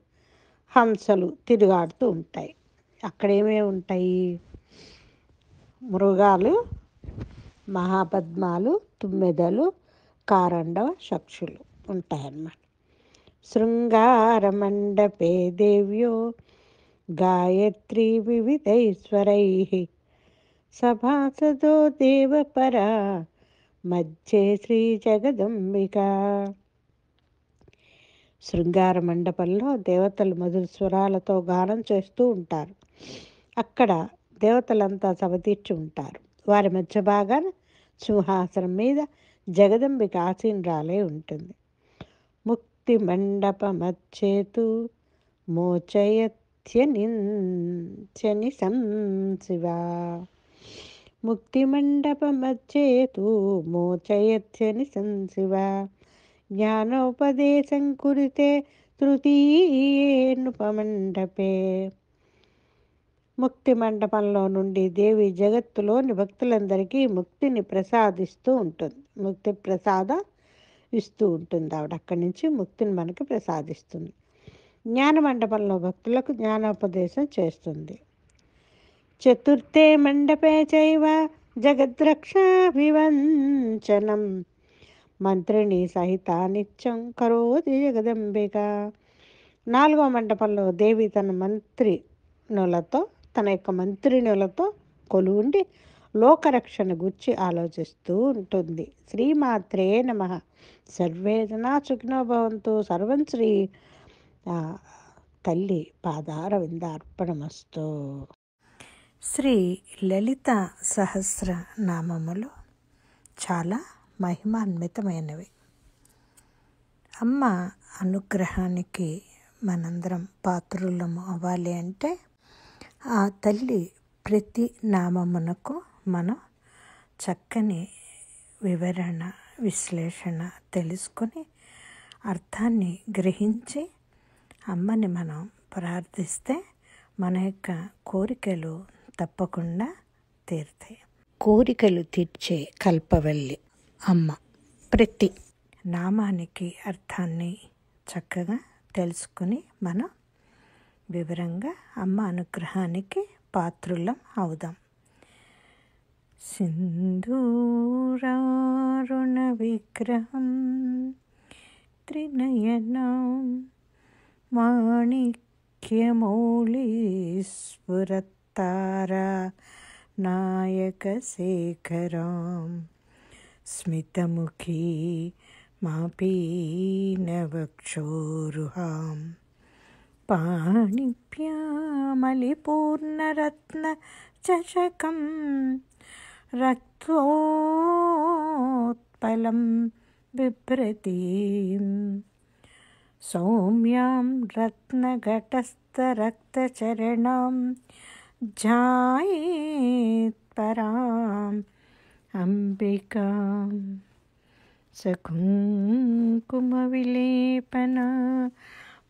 Speaker 1: హంసలు తిరుగాడుతూ ఉంటాయి అక్కడేమే ఉంటాయి మృగాలు మహాపద్మాలు తుమ్మెదలు కారండవ షక్షులు ఉంటాయన్నమాట శృంగార మండపే దేవ్యో గాయత్రి వివిధైశ్వరై సభాసదో దేవపరా మధ్యే శ్రీ జగదంబిక శృంగార మండపంలో దేవతలు మధుర స్వరాలతో గానం చేస్తూ ఉంటారు అక్కడ దేవతలంతా సవతీర్చి ఉంటారు వారి మధ్య భాగాన సింహాసనం మీద జగదంబిక ఆసీనరాలే ఉంటుంది ముక్తి మండపమచ్చేతు మోచయత్యని శివా ముక్తిమండపమచ్చే తూ మోచయత్యని సంశివ జ్ఞానోపదేశం కురితే తృతీయేనుపమండపే ముక్తి మండపంలో నుండి దేవి జగత్తులోని భక్తులందరికీ ముక్తిని ప్రసాదిస్తూ ఉంటుంది ముక్తి ప్రసాద ఇస్తూ ఉంటుంది ఆవిడ అక్కడి నుంచి ముక్తిని మనకి ప్రసాదిస్తుంది జ్ఞాన మండపంలో భక్తులకు జ్ఞానోపదేశం చేస్తుంది చతుర్థే మండపే చైవ జగద్రక్షాభివంచనం మంత్రిణి సహిత నిత్యం కరోతి జగదంబిక నాలుగో మండపంలో దేవి తన మంత్రినులతో తన యొక్క మంత్రినులతో కొలువుండి లోకరక్షణ గురించి ఆలోచిస్తూ ఉంటుంది శ్రీమాత్రే నమ సర్వే జనా సుఖినోభవంతు సర్వం శ్రీ తల్లి పాదార విందార్పణమస్తు శ్రీ లలిత సహస్ర నామములు చాలా మహిమాన్వితమైనవి అమ్మ అనుగ్రహానికి మనందరం పాత్రులము అవ్వాలి అంటే ఆ తల్లి ప్రతి నామమునకు మనం చక్కని వివరణ విశ్లేషణ తెలుసుకొని అర్థాన్ని గ్రహించి అమ్మని మనం ప్రార్థిస్తే మన యొక్క కోరికలు తప్పకుండా తీరుతాయి కోరికలు తీర్చే కల్పవల్లి అమ్మ ప్రతి నామానికి అర్థాన్ని చక్కగా తెలుసుకుని మనం వివరంగా అమ్మ అనుగ్రహానికి పాత్రులం అవుదాం సింధూరారుణ విగ్రహం త్రినయనం మాణిక్యమౌళీశ్వరత్ तारा नायकशेखरां स्मितमुखी मापीनवक्षोरुहां पाणिप्यामलिपूर्णरत्नचषकं रक्तोत्पलं बिभ्रतीं सौम्यां रत्नघटस्थरक्तचरणां जाए पराम अम्बिका सकुङ्कुमविलेपना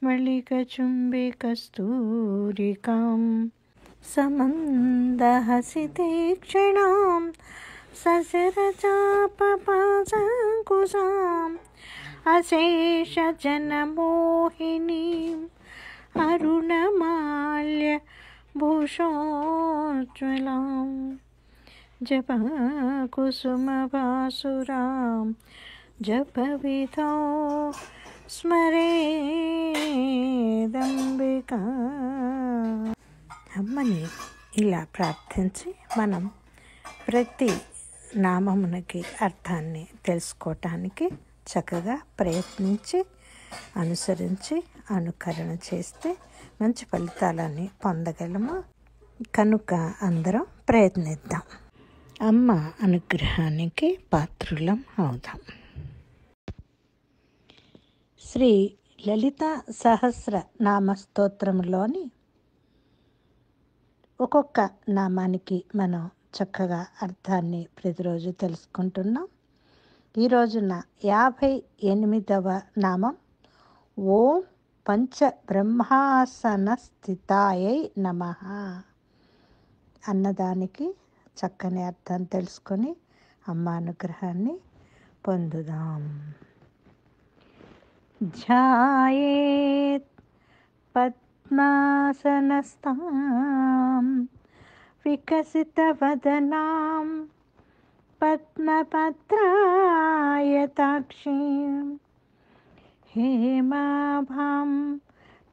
Speaker 1: मल्लिकचुम्बिकस्तूरिकां समन्दहसिते क्षणां सजरचापपासङ्कुशाम् अशेषजनमोहिनीम् अरुणमाल्य భూషోజ్వలం భాసురాం జప విధో స్మరేదంబిక అమ్మని ఇలా ప్రార్థించి మనం ప్రతి నామమునకి అర్థాన్ని తెలుసుకోవటానికి చక్కగా ప్రయత్నించి అనుసరించి అనుకరణ చేస్తే మంచి ఫలితాలని పొందగలము కనుక అందరం ప్రయత్నిద్దాం అమ్మ అనుగ్రహానికి పాత్రులం అవుదాం శ్రీ లలిత సహస్ర నామ ఒక్కొక్క నామానికి మనం చక్కగా అర్థాన్ని ప్రతిరోజు తెలుసుకుంటున్నాం ఈ రోజున యాభై ఎనిమిదవ నామం ఓం పంచ బ్రహ్మాసన స్థితాయై నమ అన్నదానికి చక్కని అర్థం తెలుసుకొని అమ్మ అనుగ్రహాన్ని పొందుదాం ధ్యాయేత్ పద్మాసనస్థాం विकसितवदनां पद्मपत्रायताक्षीम् हेमाभां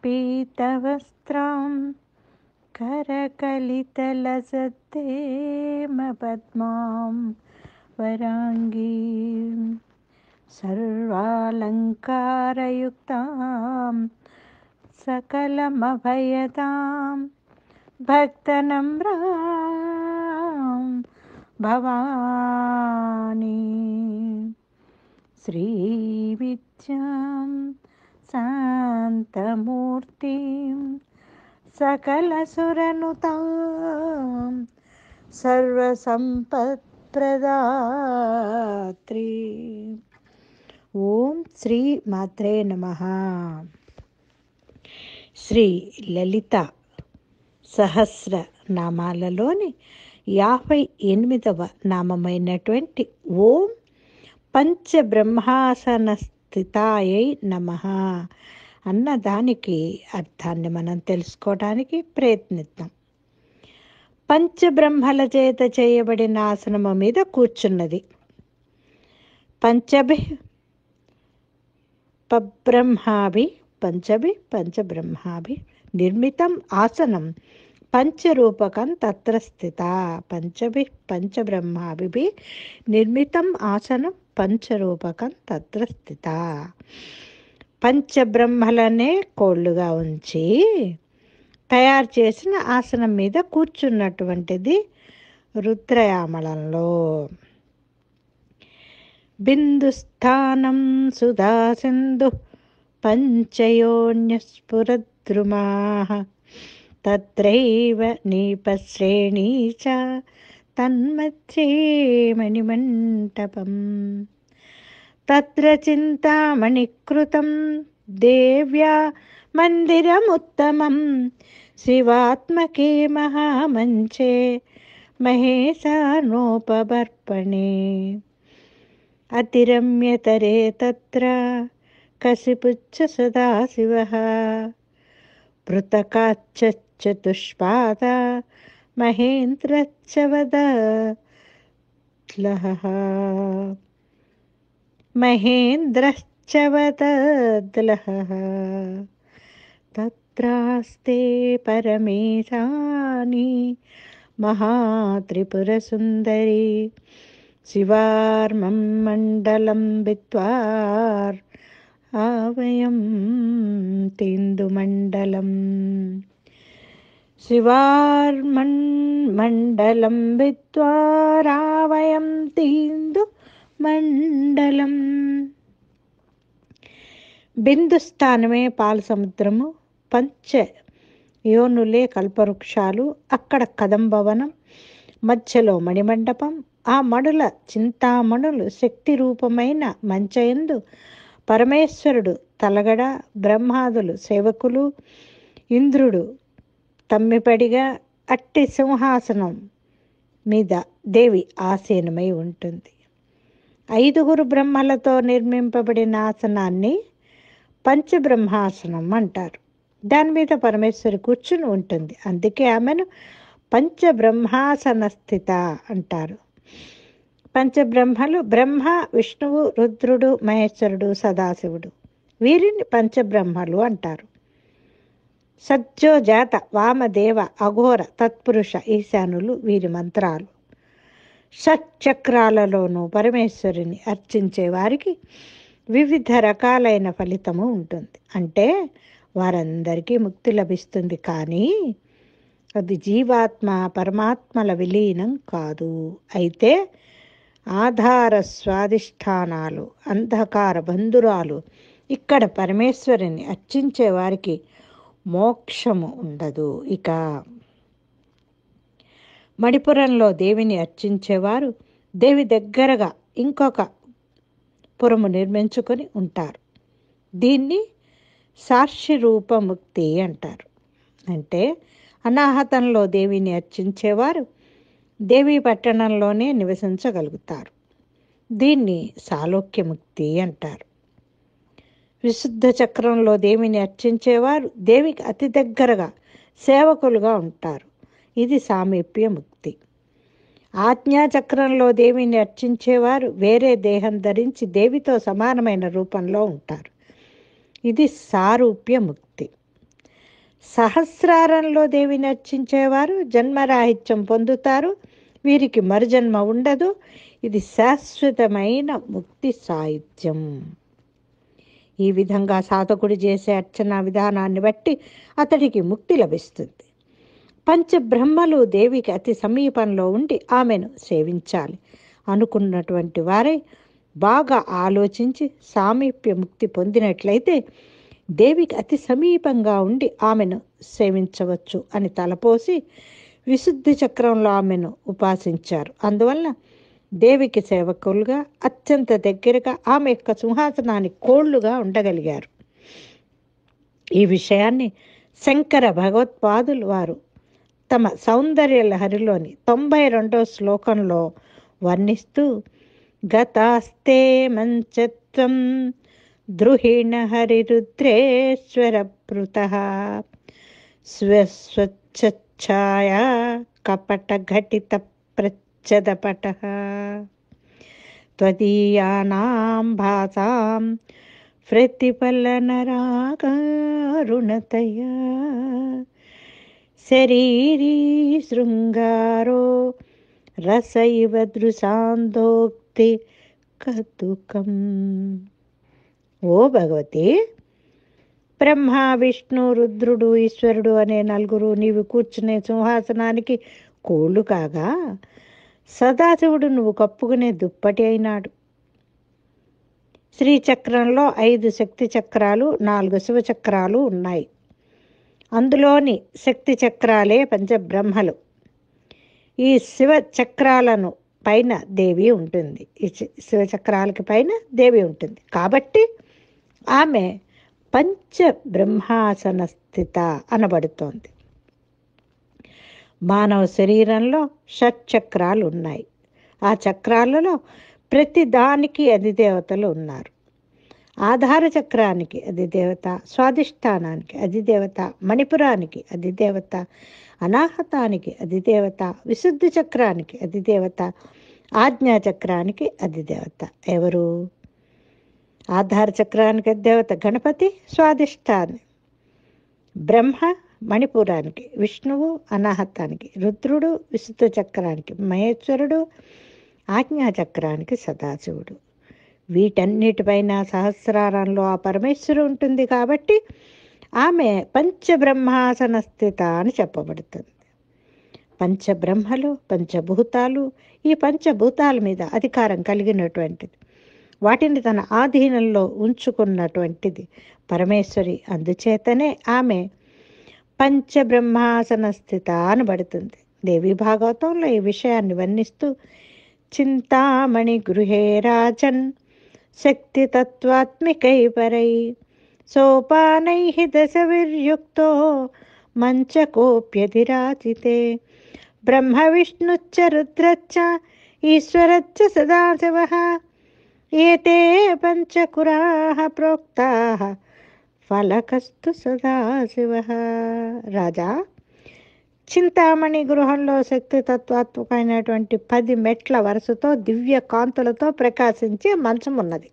Speaker 1: पीतवस्त्रां करकलितलसधेमपद्मां वराङ्गीं सर्वालङ्कारयुक्तां सकलमभयतां भक्तनम्रां भवानी श्रीवित् నిత్యాం శాంతమూర్తి సకలసురనుతాం సర్వసంపత్ప్రదాత్రి ఓం శ్రీ మాత్రే నమ శ్రీ లలిత సహస్ర నామాలలోని యాభై ఎనిమిదవ నామమైనటువంటి ఓం పంచబ్రహ్మాసన స్థితాయై నమ అన్న దానికి అర్థాన్ని మనం తెలుసుకోవడానికి ప్రయత్నిద్దాం పంచబ్రహ్మల చేత చేయబడిన ఆసనము మీద కూర్చున్నది పంచభి పబ్రహ్మాభి పంచభి పంచబ్రహ్మాభి నిర్మితం ఆసనం పంచరూపకం తత్ర స్థిత పంచభి పంచబ్రహ్మాభి నిర్మితం ఆసనం పంచరూపకం తత్ర స్థిత పంచబ్రహ్మలనే కోళ్ళుగా ఉంచి తయారు చేసిన ఆసనం మీద కూర్చున్నటువంటిది రుద్రయామళంలో బిందుస్థానం సుధా సింధు పంచయోన్యస్ఫురద్రుమా తత్రైవ నీపశ్రేణీ చ తన్మధ్యే మణిమంటపం తత్ర చింతామణికృతం దేవ్యా మందిరముత్తమం శివాత్మకే మహామంచే మహేశానోపబర్పణే అతిరమ్యతరే తత్ర కసిపుచ్చ సదాశివ పృతకాచ్చ चतुष्पादा महेन्द्रश्च वद महेन्द्रश्च वदद्लहः तत्रास्ते परमेशानि महात्रिपुरसुन्दरी శివార్మం మండలం విద్వార్ ఆవయం తేందుమండలం శివార్మన్మండలం మండలం రావయం తీందు మండలం బిందుస్థానమే సముద్రము పంచ యోనులే కల్పవృక్షాలు అక్కడ కదంబవనం మధ్యలో మణిమండపం ఆ మడుల చింతామణులు శక్తి రూపమైన మంచయందు పరమేశ్వరుడు తలగడ బ్రహ్మాదులు సేవకులు ఇంద్రుడు తమ్మిపడిగా అట్టి సింహాసనం మీద దేవి ఆసీనమై ఉంటుంది ఐదుగురు బ్రహ్మలతో నిర్మింపబడిన ఆసనాన్ని పంచబ్రహ్మాసనం అంటారు దాని మీద పరమేశ్వరి కూర్చుని ఉంటుంది అందుకే ఆమెను పంచబ్రహ్మాసన స్థిత అంటారు పంచబ్రహ్మలు బ్రహ్మ విష్ణువు రుద్రుడు మహేశ్వరుడు సదాశివుడు వీరిని పంచబ్రహ్మలు అంటారు సజ్జోజాత వామదేవ అఘోర తత్పురుష ఈశానులు వీరి మంత్రాలు షట్చక్రాలలోనూ పరమేశ్వరుని అర్చించే వారికి వివిధ రకాలైన ఫలితము ఉంటుంది అంటే వారందరికీ ముక్తి లభిస్తుంది కానీ అది జీవాత్మ పరమాత్మల విలీనం కాదు అయితే ఆధార స్వాధిష్టానాలు అంధకార బంధురాలు ఇక్కడ పరమేశ్వరుని అర్చించే వారికి మోక్షము ఉండదు ఇక మణిపురంలో దేవిని అర్చించేవారు దేవి దగ్గరగా ఇంకొక పురము నిర్మించుకొని ఉంటారు దీన్ని సాక్షి రూపముక్తి అంటారు అంటే అనాహతంలో దేవిని అర్చించేవారు దేవి పట్టణంలోనే నివసించగలుగుతారు దీన్ని సాలోక్యముక్తి అంటారు విశుద్ధ చక్రంలో దేవిని అర్చించేవారు దేవికి అతి దగ్గరగా సేవకులుగా ఉంటారు ఇది సామీప్య ముక్తి ఆజ్ఞాచక్రంలో దేవిని అర్చించేవారు వేరే దేహం ధరించి దేవితో సమానమైన రూపంలో ఉంటారు ఇది సారూప్య ముక్తి సహస్రారంలో దేవిని అర్చించేవారు జన్మరాహిత్యం పొందుతారు వీరికి మరుజన్మ ఉండదు ఇది శాశ్వతమైన ముక్తి సాహిత్యం ఈ విధంగా సాధకుడు చేసే అర్చన విధానాన్ని బట్టి అతడికి ముక్తి లభిస్తుంది పంచబ్రహ్మలు దేవికి అతి సమీపంలో ఉండి ఆమెను సేవించాలి అనుకున్నటువంటి వారే బాగా ఆలోచించి సామీప్య ముక్తి పొందినట్లయితే దేవికి అతి సమీపంగా ఉండి ఆమెను సేవించవచ్చు అని తలపోసి విశుద్ధి చక్రంలో ఆమెను ఉపాసించారు అందువల్ల దేవికి సేవకులుగా అత్యంత దగ్గరగా ఆమె యొక్క సింహాసనానికి కోళ్లుగా ఉండగలిగారు ఈ విషయాన్ని శంకర భగవత్పాదులు వారు తమ సౌందర్య లహరిలోని తొంభై రెండో శ్లోకంలో వర్ణిస్తూ గతాస్తే మంచత్వం ద్రుహిణ పృత స్వస్వచ్ఛాయా కపట ఘటిత ప్రత్య चदपटः त्वदीयानां भासां फृत्तिपल्लनरागारुणतया शरीरी शृङ्गारो रस इव दृशान्दोक्ति कदुकम् ఓ భగవతి బ్రహ్మ విష్ణు రుద్రుడు ఈశ్వరుడు అనే నలుగురు నీవు కూర్చునే సింహాసనానికి కోళ్ళు కాగా సదాశివుడు నువ్వు కప్పుకునే దుప్పటి అయినాడు శ్రీచక్రంలో ఐదు శక్తి చక్రాలు నాలుగు శివచక్రాలు ఉన్నాయి అందులోని శక్తి చక్రాలే పంచబ్రహ్మలు ఈ శివ చక్రాలను పైన దేవి ఉంటుంది ఈ శివచక్రాలకి పైన దేవి ఉంటుంది కాబట్టి ఆమె పంచబ్రహ్మాసన స్థిత అనబడుతోంది మానవ శరీరంలో షట్చక్రాలు ఉన్నాయి ఆ చక్రాలలో ప్రతి దానికి అధిదేవతలు ఉన్నారు ఆధార చక్రానికి అధిదేవత స్వాధిష్టానానికి అధిదేవత మణిపురానికి అధిదేవత అనాహతానికి అధిదేవత విశుద్ధి చక్రానికి అధిదేవత ఆజ్ఞా చక్రానికి అధిదేవత ఎవరు ఆధార చక్రానికి అధిదేవత గణపతి స్వాధిష్టాన్ని బ్రహ్మ మణిపురానికి విష్ణువు అనాహతానికి రుద్రుడు విశుద్ధ చక్రానికి మహేశ్వరుడు ఆజ్ఞాచక్రానికి సదాశివుడు వీటన్నిటిపైన సహస్రారంలో ఆ పరమేశ్వరు ఉంటుంది కాబట్టి ఆమె పంచబ్రహ్మాసన స్థిత అని చెప్పబడుతుంది పంచబ్రహ్మలు పంచభూతాలు ఈ పంచభూతాల మీద అధికారం కలిగినటువంటిది వాటిని తన ఆధీనంలో ఉంచుకున్నటువంటిది పరమేశ్వరి అందుచేతనే ఆమె పంచబ్రహ్మాసనస్థిత అని పడుతుంది దేవి భాగవతంలో ఈ విషయాన్ని వర్ణిస్తూ చింతామణి గృహే రాజన్ శక్తి తత్వాత్మికై పరై సోపానై దశ విర్యుక్తో మంచ కోప్యధిరాజితే బ్రహ్మ విష్ణుచ్చ రుద్రచ్చ ఈశ్వరచ్చ సదాశివ ఏతే పంచకురా ప్రోక్తా ఫలకస్తు సదాశివ రాజా చింతామణి గృహంలో శక్తి తత్వాత్మకమైనటువంటి పది మెట్ల వరుసతో దివ్య కాంతులతో ప్రకాశించే మంచం ఉన్నది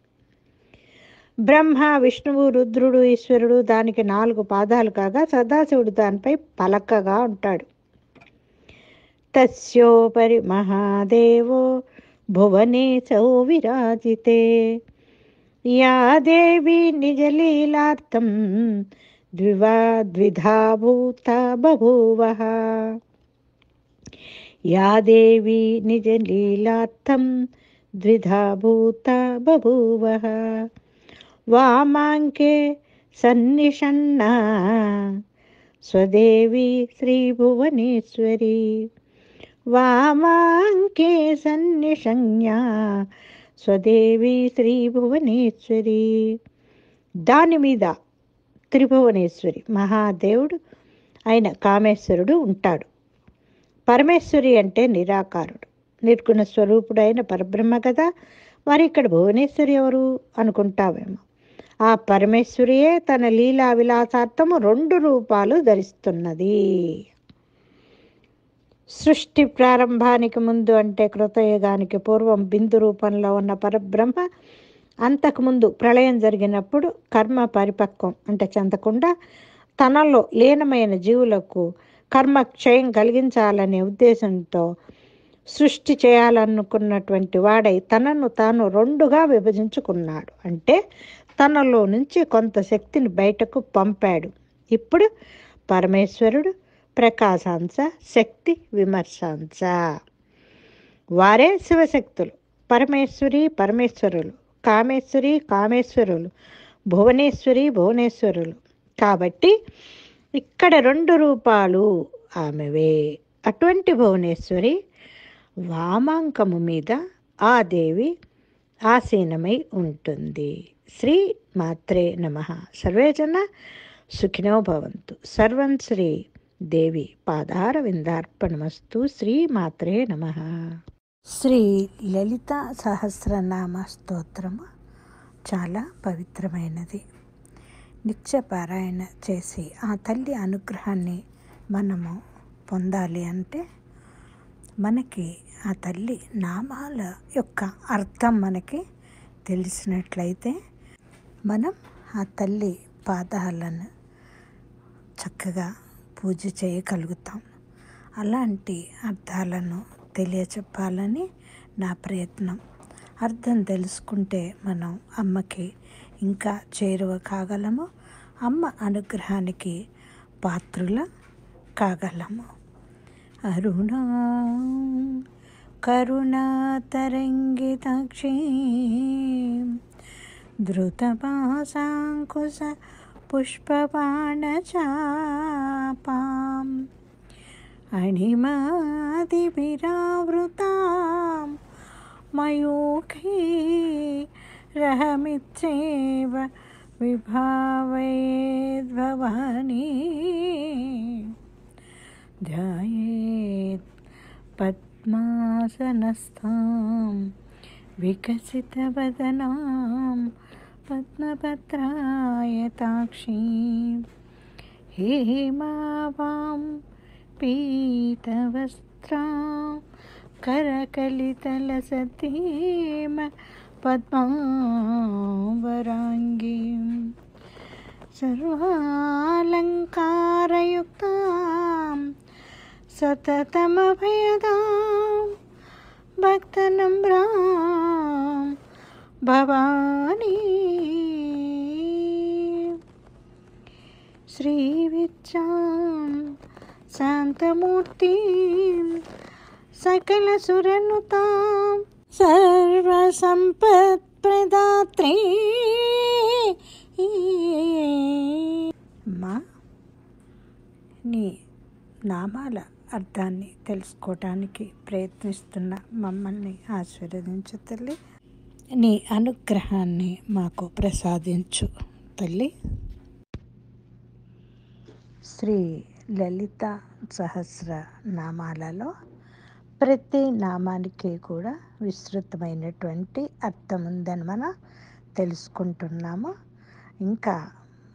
Speaker 1: బ్రహ్మ విష్ణువు రుద్రుడు ఈశ్వరుడు దానికి నాలుగు పాదాలు కాగా సదాశివుడు దానిపై పలకగా ఉంటాడు తస్యోపరి మహాదేవో భువనే చౌ విరాజితే या देवी निज द्विवा द्विधा भूता या देवी निज द्विधा भूता बभूवः वामाङ्के सन्निषण्णा स्वदेवी श्रीभुवनेश्वरी वामाङ्के सन्निषज्ञा స్వదేవి శ్రీ భువనేశ్వరి దాని మీద త్రిభువనేశ్వరి మహాదేవుడు అయిన కామేశ్వరుడు ఉంటాడు పరమేశ్వరి అంటే నిరాకారుడు నిర్గుణ అయిన పరబ్రహ్మ కదా మరి ఇక్కడ భువనేశ్వరి ఎవరు అనుకుంటావేమో ఆ పరమేశ్వరియే తన లీలా విలాసార్థము రెండు రూపాలు ధరిస్తున్నది సృష్టి ప్రారంభానికి ముందు అంటే కృతయుగానికి పూర్వం బిందు రూపంలో ఉన్న పరబ్రహ్మ అంతకుముందు ప్రళయం జరిగినప్పుడు కర్మ పరిపక్వం అంటే చెందకుండా తనలో లీనమైన జీవులకు కర్మ క్షయం కలిగించాలనే ఉద్దేశంతో సృష్టి చేయాలనుకున్నటువంటి వాడై తనను తాను రెండుగా విభజించుకున్నాడు అంటే తనలో నుంచి కొంత శక్తిని బయటకు పంపాడు ఇప్పుడు పరమేశ్వరుడు ప్రకాశాంశ శక్తి విమర్శాంశ వారే శివశక్తులు పరమేశ్వరి పరమేశ్వరులు కామేశ్వరి కామేశ్వరులు భువనేశ్వరి భువనేశ్వరులు కాబట్టి ఇక్కడ రెండు రూపాలు ఆమెవే అటువంటి భువనేశ్వరి వామాంకము మీద ఆ దేవి ఆసీనమై ఉంటుంది శ్రీ మాత్రే నమ సర్వేజన సుఖినో భవంతు సర్వం శ్రీ దేవి పాదార విందార్పణమస్తు శ్రీమాత్రే నమ శ్రీ లలిత సహస్రనామ స్తోత్రము చాలా పవిత్రమైనది నిత్యపారాయణ చేసి ఆ తల్లి అనుగ్రహాన్ని మనము పొందాలి అంటే మనకి ఆ తల్లి నామాల యొక్క అర్థం మనకి తెలిసినట్లయితే మనం ఆ తల్లి పాదాలను చక్కగా పూజ చేయగలుగుతాం అలాంటి అర్థాలను తెలియచెప్పాలని నా ప్రయత్నం అర్థం తెలుసుకుంటే మనం అమ్మకి ఇంకా చేరువ కాగలము అమ్మ అనుగ్రహానికి పాత్రుల కాగలము అరుణ కరుణాతరంగితాక్షీ ధృతపాసాంకుశ पुष्पपाणचापाम् अणिमादिभिरावृतां मयूखी रहमित्येव विभावयेद्भवानी ध्यायेत् पद्मासनस्थां विकसितवदनाम् पद्मपत्रायताक्षी हेमावां पीतवस्त्रां करकलितलसतीम पद्मावराङ्गीं सर्वालङ्कारयुक्तां सततमभयदां भक्तनम्राम् భవానీ శ్రీవిద్యాం శాంతమూర్తి సకల సకలసురనుతాం సర్వసంపత్ప్రదాత్రీ మా నీ నామాల అర్థాన్ని తెలుసుకోవటానికి ప్రయత్నిస్తున్న మమ్మల్ని ఆశీర్వదించు తల్లి నీ అనుగ్రహాన్ని మాకు ప్రసాదించు తల్లి శ్రీ లలిత సహస్ర నామాలలో ప్రతి నామానికి కూడా విస్తృతమైనటువంటి అర్థం ఉందని మనం తెలుసుకుంటున్నాము ఇంకా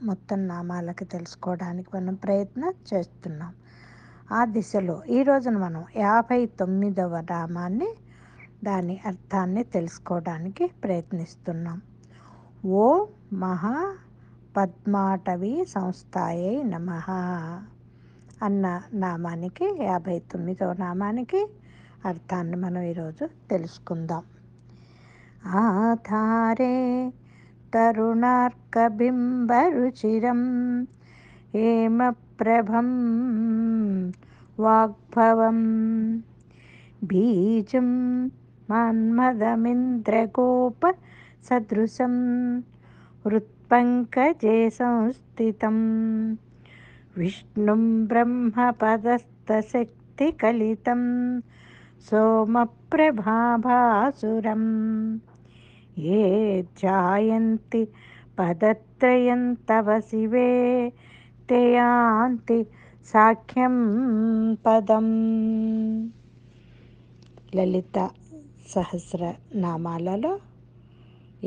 Speaker 1: మొత్తం నామాలకు తెలుసుకోవడానికి మనం ప్రయత్నం చేస్తున్నాం ఆ దిశలో ఈరోజున మనం యాభై తొమ్మిదవ నామాన్ని దాని అర్థాన్ని తెలుసుకోవడానికి ప్రయత్నిస్తున్నాం ఓ మహా పద్మాటవి సంస్థాయై నమ అన్న నామానికి యాభై తొమ్మిదవ నామానికి అర్థాన్ని మనం ఈరోజు తెలుసుకుందాం ఆధారే తరుణార్కబింబరుచిరం హేమ ప్రభం వాగ్భవం బీజం मन्मदमिन्द्रगोप सदृशं हृत्पङ्कजे संस्थितं विष्णुं ब्रह्मपदस्थशक्तिकलितं सोमप्रभाभासुरं ये जायन्ति पदत्रयं तव शिवे ते यान्ति साख्यं पदम् ललिता సహస్ర నామాలలో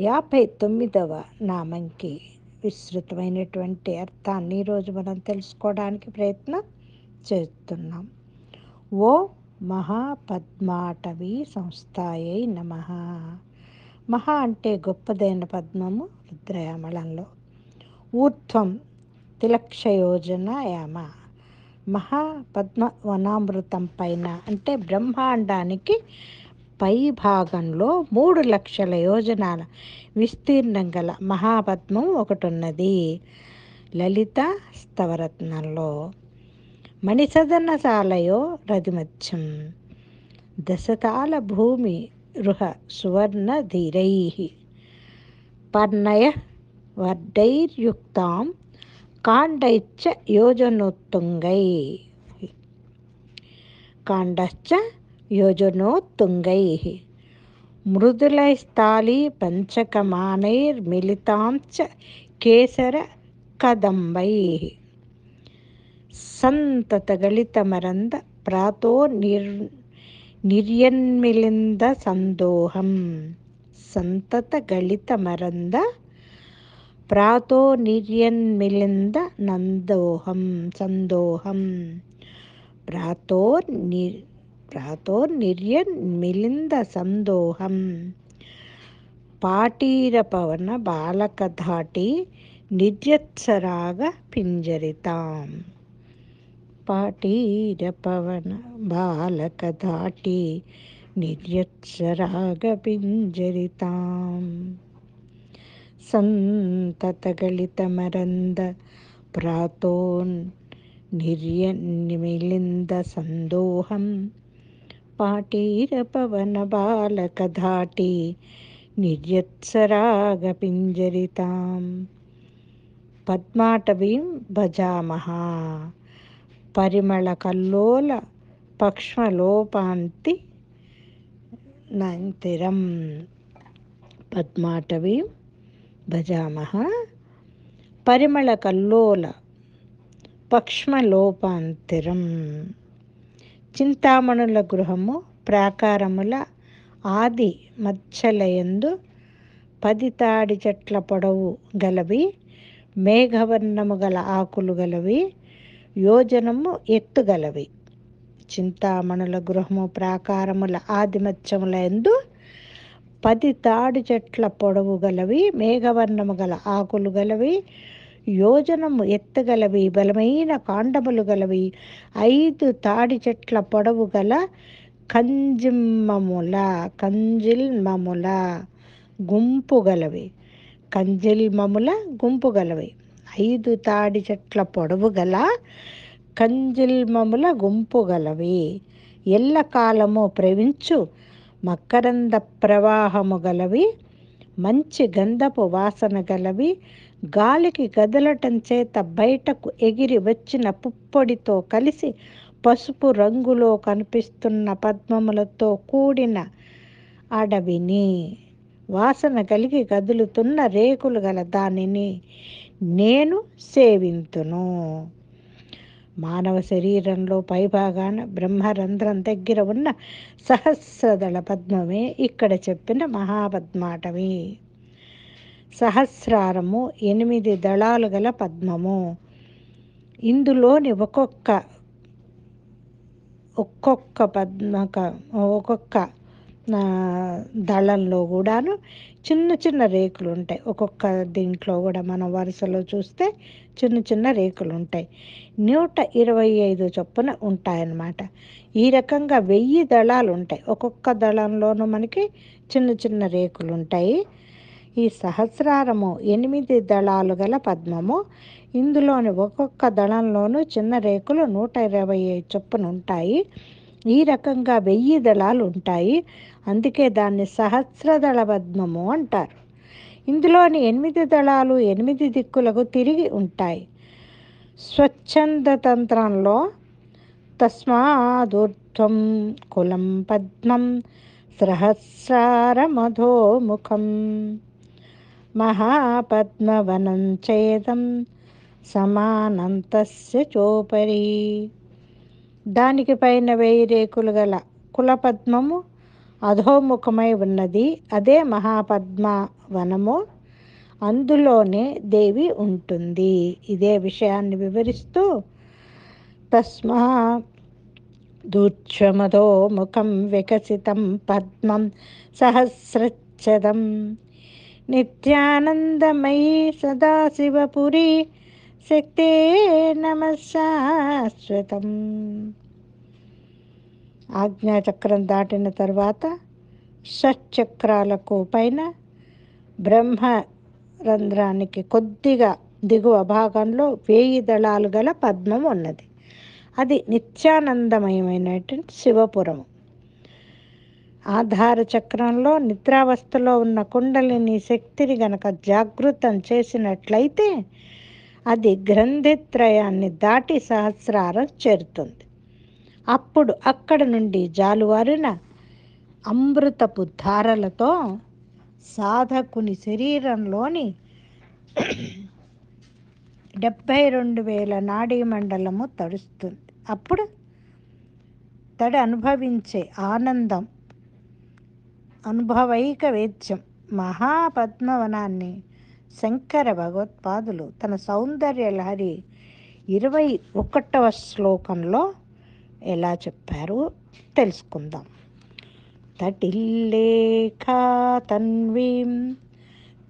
Speaker 1: యాభై తొమ్మిదవ నామంకి విస్తృతమైనటువంటి అర్థాన్ని ఈరోజు మనం తెలుసుకోవడానికి ప్రయత్నం చేస్తున్నాం ఓ మహాపద్మాటవి సంస్థాయ నమ మహా అంటే గొప్పదైన పద్మము రుద్రయామలంలో ఊర్ధ్వం తిలక్షయోజన యామ మహాపద్మ వనామృతం పైన అంటే బ్రహ్మాండానికి పై భాగంలో మూడు లక్షల యోజనాల విస్తీర్ణం గల మహాపద్మం ఒకటున్నది లలిత స్థవరత్నంలో మణిసదనశాలయో రధిమధ్యం దశకాల భూమి రుహ సువర్ణధీరై పర్ణయ వర్డైర్యుక్తాం కాండైచ్చ యోజనోత్తుంగై కాండశ్చ योजनो तुङ्गैः मृदुलैस्तालीपञ्चकमानैर्मिलितां च केसरकदम्बैः सन्ततगलितमरन्द प्रातो निर् निर्यन्मिलिन्द सन्ततगलितमरन्द प्रातो निर्यन्मिलिन्द नन्दोहं सन्दोहं प्रातो निर् प्रातोन्निर्यन्मिलिन्दसन्दोहम् पाटीरपवन बालकधाटी निर्यक्षराग पिञ्जरिताम् पाटीरपवन बालकधाटी निर्यक्षराग पिञ्जरितां सन्तमरन्द प्रातोन् निर्यमिलिन्द सन्दोहम् పాటీర పవన బాలక ధాటి నిర్యత్సరాగ పింజరితాం పద్మాటవీం భజామహ పరిమళ కల్లోల పక్ష్మలోపాంతి నంతిరం పద్మాటవీం భజామహ పరిమళ కల్లోల పక్ష్మలోపాంతిరం చింతామణుల గృహము ప్రాకారముల ఆది మచ్చలయందు పది తాడి చెట్ల పొడవు గలవి మేఘవర్ణము గల ఆకులు గలవి యోజనము ఎత్తుగలవి చింతామణుల గృహము ప్రాకారముల ఆదిమత్యముల ఎందు పది తాడి చెట్ల పొడవు గలవి మేఘవర్ణము గల ఆకులు గలవి యోజనము ఎత్తుగలవి బలమైన కాండములు గలవి ఐదు తాడి చెట్ల పొడవు గల కంజిమ్మముల కంజిల్మముల గుంపు గలవి కంజిల్మముల గుంపు గలవి ఐదు తాడి చెట్ల పొడవు గల కంజిల్మముల గుంపు గలవి ఎల్ల కాలము ప్రవించు మకరంద ప్రవాహము గలవి మంచి గంధపు వాసన గలవి గాలికి గదలటం చేత బయటకు ఎగిరి వచ్చిన పుప్పొడితో కలిసి పసుపు రంగులో కనిపిస్తున్న పద్మములతో కూడిన అడవిని వాసన కలిగి కదులుతున్న రేకులు గల దానిని నేను సేవింతును మానవ శరీరంలో పైభాగాన బ్రహ్మరంధ్రం దగ్గర ఉన్న సహస్రదళ పద్మమే ఇక్కడ చెప్పిన మహాపద్మాటవి సహస్రారము ఎనిమిది దళాలు గల పద్మము ఇందులోని ఒక్కొక్క ఒక్కొక్క పద్మక ఒక్కొక్క దళంలో కూడాను చిన్న చిన్న రేకులు ఉంటాయి ఒక్కొక్క దీంట్లో కూడా మనం వరుసలో చూస్తే చిన్న చిన్న రేకులు ఉంటాయి నూట ఇరవై ఐదు చొప్పున ఉంటాయన్నమాట ఈ రకంగా వెయ్యి దళాలు ఉంటాయి ఒక్కొక్క దళంలోనూ మనకి చిన్న చిన్న రేకులు ఉంటాయి ఈ సహస్రారము ఎనిమిది దళాలు గల పద్మము ఇందులోని ఒక్కొక్క దళంలోనూ చిన్న రేకులు నూట ఇరవై చొప్పున ఉంటాయి ఈ రకంగా వెయ్యి దళాలు ఉంటాయి అందుకే దాన్ని సహస్రదళ పద్మము అంటారు ఇందులోని ఎనిమిది దళాలు ఎనిమిది దిక్కులకు తిరిగి ఉంటాయి స్వచ్ఛంద తంత్రంలో తస్మాదుర్ధ్వం కులం పద్మం సహస్రారమధోముఖం మహాపద్మవనం చేదం సమానంతస్య చోపరి దానికి పైన వెయ్యి రేకులు గల కులపద్మము అధోముఖమై ఉన్నది అదే మహాపద్మ వనము అందులోనే దేవి ఉంటుంది ఇదే విషయాన్ని వివరిస్తూ తస్మా దుచ్చమధోముఖం వికసితం పద్మం సహస్రచ్చదం నిత్యానందమయీ సదాశివపురి శక్తే నమశాశ్వతం ఆజ్ఞాచక్రం దాటిన తర్వాత షట్చక్రాలకు పైన బ్రహ్మ రంధ్రానికి కొద్దిగా దిగువ భాగంలో వేయి దళాలు గల పద్మం ఉన్నది అది నిత్యానందమయమైనటువంటి శివపురము ఆధార చక్రంలో నిద్రావస్థలో ఉన్న కుండలిని శక్తిని గనక జాగృతం చేసినట్లయితే అది గ్రంథిత్రయాన్ని దాటి సహస్రారం చేరుతుంది అప్పుడు అక్కడ నుండి జాలువారిన అమృతపు ధారలతో సాధకుని శరీరంలోని డెబ్భై రెండు వేల నాడీ మండలము తడుస్తుంది అప్పుడు తడ అనుభవించే ఆనందం అనుభవైక వేద్యం మహాపద్మవనాన్ని శంకర భగవత్పాదులు తన సౌందర్య లహరి ఇరవై ఒకటవ శ్లోకంలో ఎలా చెప్పారు తెలుసుకుందాం తటిల్లేఖా తన్వీం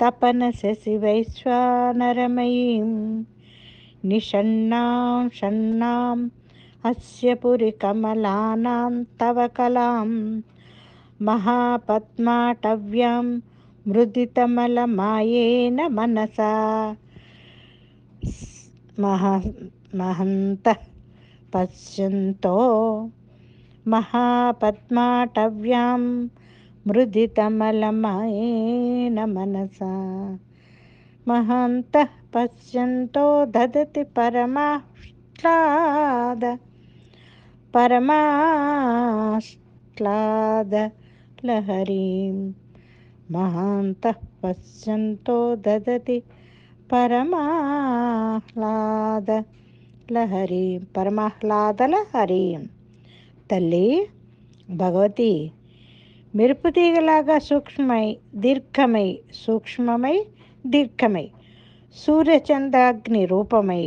Speaker 1: తపన శశివైశ్వానరమయీం నిషణ్ణాం షణ్ణాం అస్య పురి కమలానాం తవ కలాం महापद्माटव्यां मृदितमलमायेन मनसा महा महन्तः पश्यन्तो महापद्माटव्यां मृदितमलमयेन मनसा महन्तः पश्यन्तो ददति परमाह्लाद परमाह्लाद లహరీం మహాంత పశ్యంతో దదతి పరమాహ్లాద లహరీం పరమాహ్లాద లహరీం తల్లి భగవతి మెరుపు తీగలాగా సూక్ష్మమై దీర్ఘమై సూక్ష్మమై దీర్ఘమై సూర్యచంద్రాగ్ని రూపమై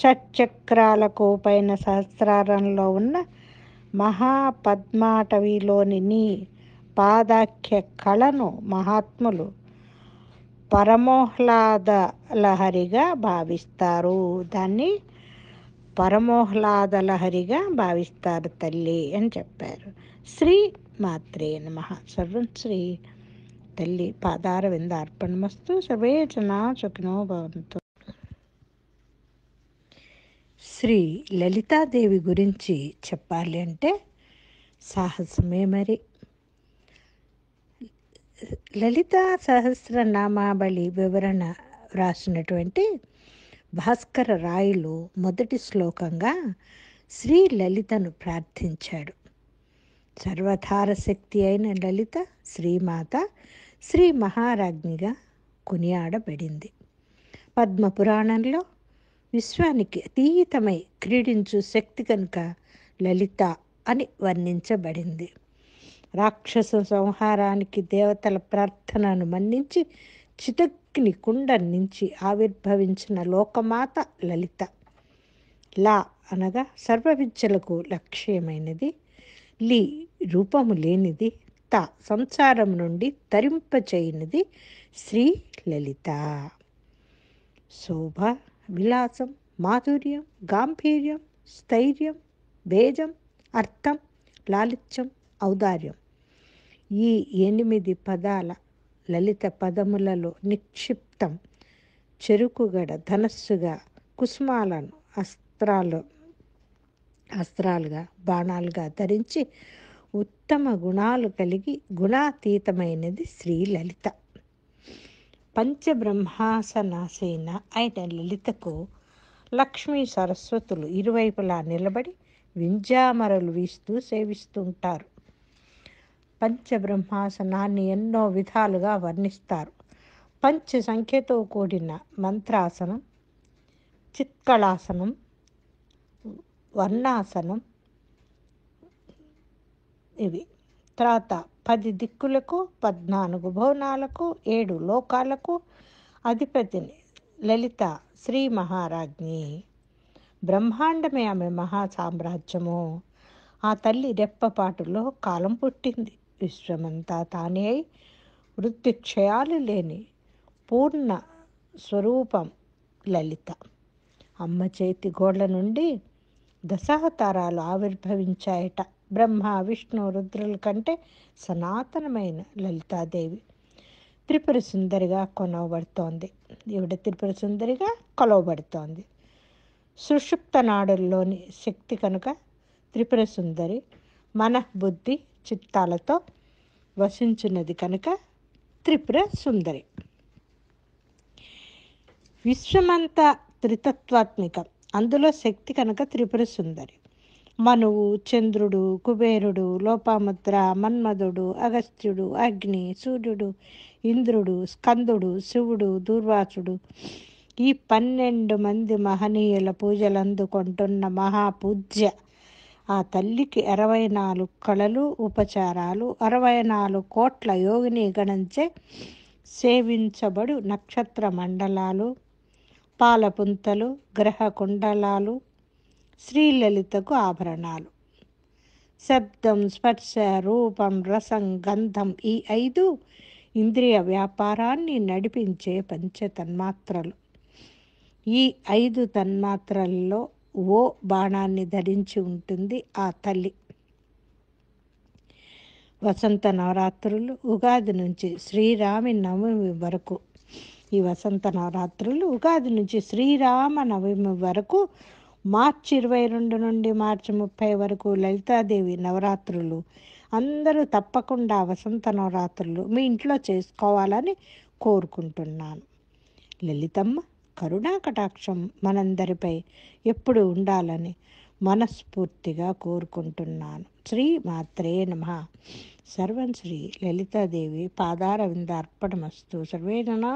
Speaker 1: షట్చక్రాలకు పైన సహస్రారంలో ఉన్న మహాపద్మాటవిలోని నీ పాదాఖ్య కళను మహాత్ములు పరమోహ్లాద లహరిగా భావిస్తారు దాన్ని పరమోహ్లాద లహరిగా భావిస్తారు తల్లి అని చెప్పారు శ్రీ మాత్రే నమ సర్వం శ్రీ తల్లి పాదార వింద అర్పణమస్తు సర్వే జనా సుఖినో భవంతు శ్రీ లలితాదేవి గురించి చెప్పాలి అంటే సాహసమే మరి లలితా సహస్రనామాబలి వివరణ వ్రాసినటువంటి భాస్కర రాయులు మొదటి శ్లోకంగా శ్రీ లలితను ప్రార్థించాడు సర్వధార శక్తి అయిన లలిత శ్రీమాత శ్రీ మహారాజ్ఞిగా కొనియాడబడింది పద్మపురాణంలో విశ్వానికి అతీతమై క్రీడించు శక్తి కనుక లలిత అని వర్ణించబడింది రాక్షస సంహారానికి దేవతల ప్రార్థనను మన్నించి చితగ్ని కుండం నుంచి ఆవిర్భవించిన లోకమాత లలిత లా అనగా విద్యలకు లక్ష్యమైనది లీ రూపము లేనిది త సంసారం నుండి తరింపచేయనిది శ్రీ లలిత శోభ విలాసం మాధుర్యం గాంభీర్యం స్థైర్యం భేజం అర్థం లాలిత్యం ఔదార్యం ఈ ఎనిమిది పదాల లలిత పదములలో నిక్షిప్తం చెరుకుగడ ధనస్సుగా కుసుమాలను అస్త్రాలు అస్త్రాలుగా బాణాలుగా ధరించి ఉత్తమ గుణాలు కలిగి గుణాతీతమైనది శ్రీలలిత పంచబ్రహ్మాసనాసేన అయిన లలితకు లక్ష్మీ సరస్వతులు ఇరువైపులా నిలబడి వింజామరలు వీస్తూ సేవిస్తుంటారు పంచబ్రహ్మాసనాన్ని ఎన్నో విధాలుగా వర్ణిస్తారు పంచ సంఖ్యతో కూడిన మంత్రాసనం చిత్కళాసనం వర్ణాసనం ఇవి త్రాత పది దిక్కులకు పద్నాలుగు భవనాలకు ఏడు లోకాలకు అధిపతిని లలిత శ్రీ మహారాజ్ఞి బ్రహ్మాండమే ఆమె మహా సామ్రాజ్యము ఆ తల్లి రెప్పపాటులో కాలం పుట్టింది విశ్వమంతా తానే అయి వృత్తిక్షయాలు లేని పూర్ణ స్వరూపం లలిత అమ్మ చేతి గోళ్ల నుండి దశావతారాలు ఆవిర్భవించాయట బ్రహ్మ విష్ణు రుద్రుల కంటే సనాతనమైన లలితాదేవి త్రిపుర సుందరిగా కొనవబడుతోంది ఈవిడ త్రిపుర సుందరిగా కొలవబడుతోంది సుషుప్త నాడుల్లోని శక్తి కనుక త్రిపుర సుందరి మనఃబుద్ధి చిత్తాలతో వసించున్నది కనుక త్రిపుర సుందరి విశ్వమంతా త్రితత్వాత్మికం అందులో శక్తి కనుక త్రిపుర సుందరి మనువు చంద్రుడు కుబేరుడు లోపాముద్ర మన్మధుడు అగస్త్యుడు అగ్ని సూర్యుడు ఇంద్రుడు స్కందుడు శివుడు దూర్వాసుడు ఈ పన్నెండు మంది మహనీయుల పూజలు అందుకుంటున్న మహాపూజ్య ఆ తల్లికి అరవై నాలుగు కళలు ఉపచారాలు అరవై నాలుగు కోట్ల యోగిని గణించే సేవించబడు నక్షత్ర మండలాలు పాలపుంతలు గ్రహ కుండలాలు శ్రీలలితకు ఆభరణాలు శబ్దం స్పర్శ రూపం రసం గంధం ఈ ఐదు ఇంద్రియ వ్యాపారాన్ని నడిపించే పంచ తన్మాత్రలు ఈ ఐదు తన్మాత్రల్లో ఓ బాణాన్ని ధరించి ఉంటుంది ఆ తల్లి వసంత నవరాత్రులు ఉగాది నుంచి శ్రీరామి నవమి వరకు ఈ వసంత నవరాత్రులు ఉగాది నుంచి శ్రీరామ నవమి వరకు మార్చి ఇరవై రెండు నుండి మార్చి ముప్పై వరకు లలితాదేవి నవరాత్రులు అందరూ తప్పకుండా వసంత నవరాత్రులు మీ ఇంట్లో చేసుకోవాలని కోరుకుంటున్నాను లలితమ్మ కరుణా కటాక్షం మనందరిపై ఎప్పుడు ఉండాలని మనస్ఫూర్తిగా కోరుకుంటున్నాను శ్రీ మాత్రే నమ సర్వం శ్రీ లలితాదేవి పాదార అర్పణమస్తు సర్వే జనా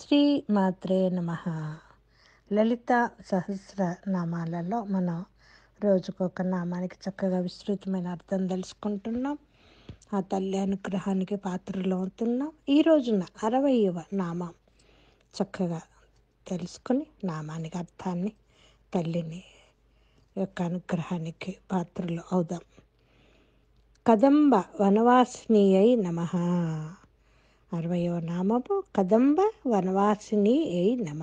Speaker 1: శ్రీ మాత్రే నమ లలిత సహస్రనామాలలో మనం రోజుకొక నామానికి చక్కగా విస్తృతమైన అర్థం తెలుసుకుంటున్నాం ఆ తల్లి అనుగ్రహానికి పాత్రలు అవుతున్నాం ఈ రోజున అరవయవ నామం చక్కగా తెలుసుకుని నామానికి అర్థాన్ని తల్లిని యొక్క అనుగ్రహానికి పాత్రలు అవుదాం కదంబ వనవాసిని అయి నమ అరవయవ నామము కదంబ వనవాసిని అయి నమ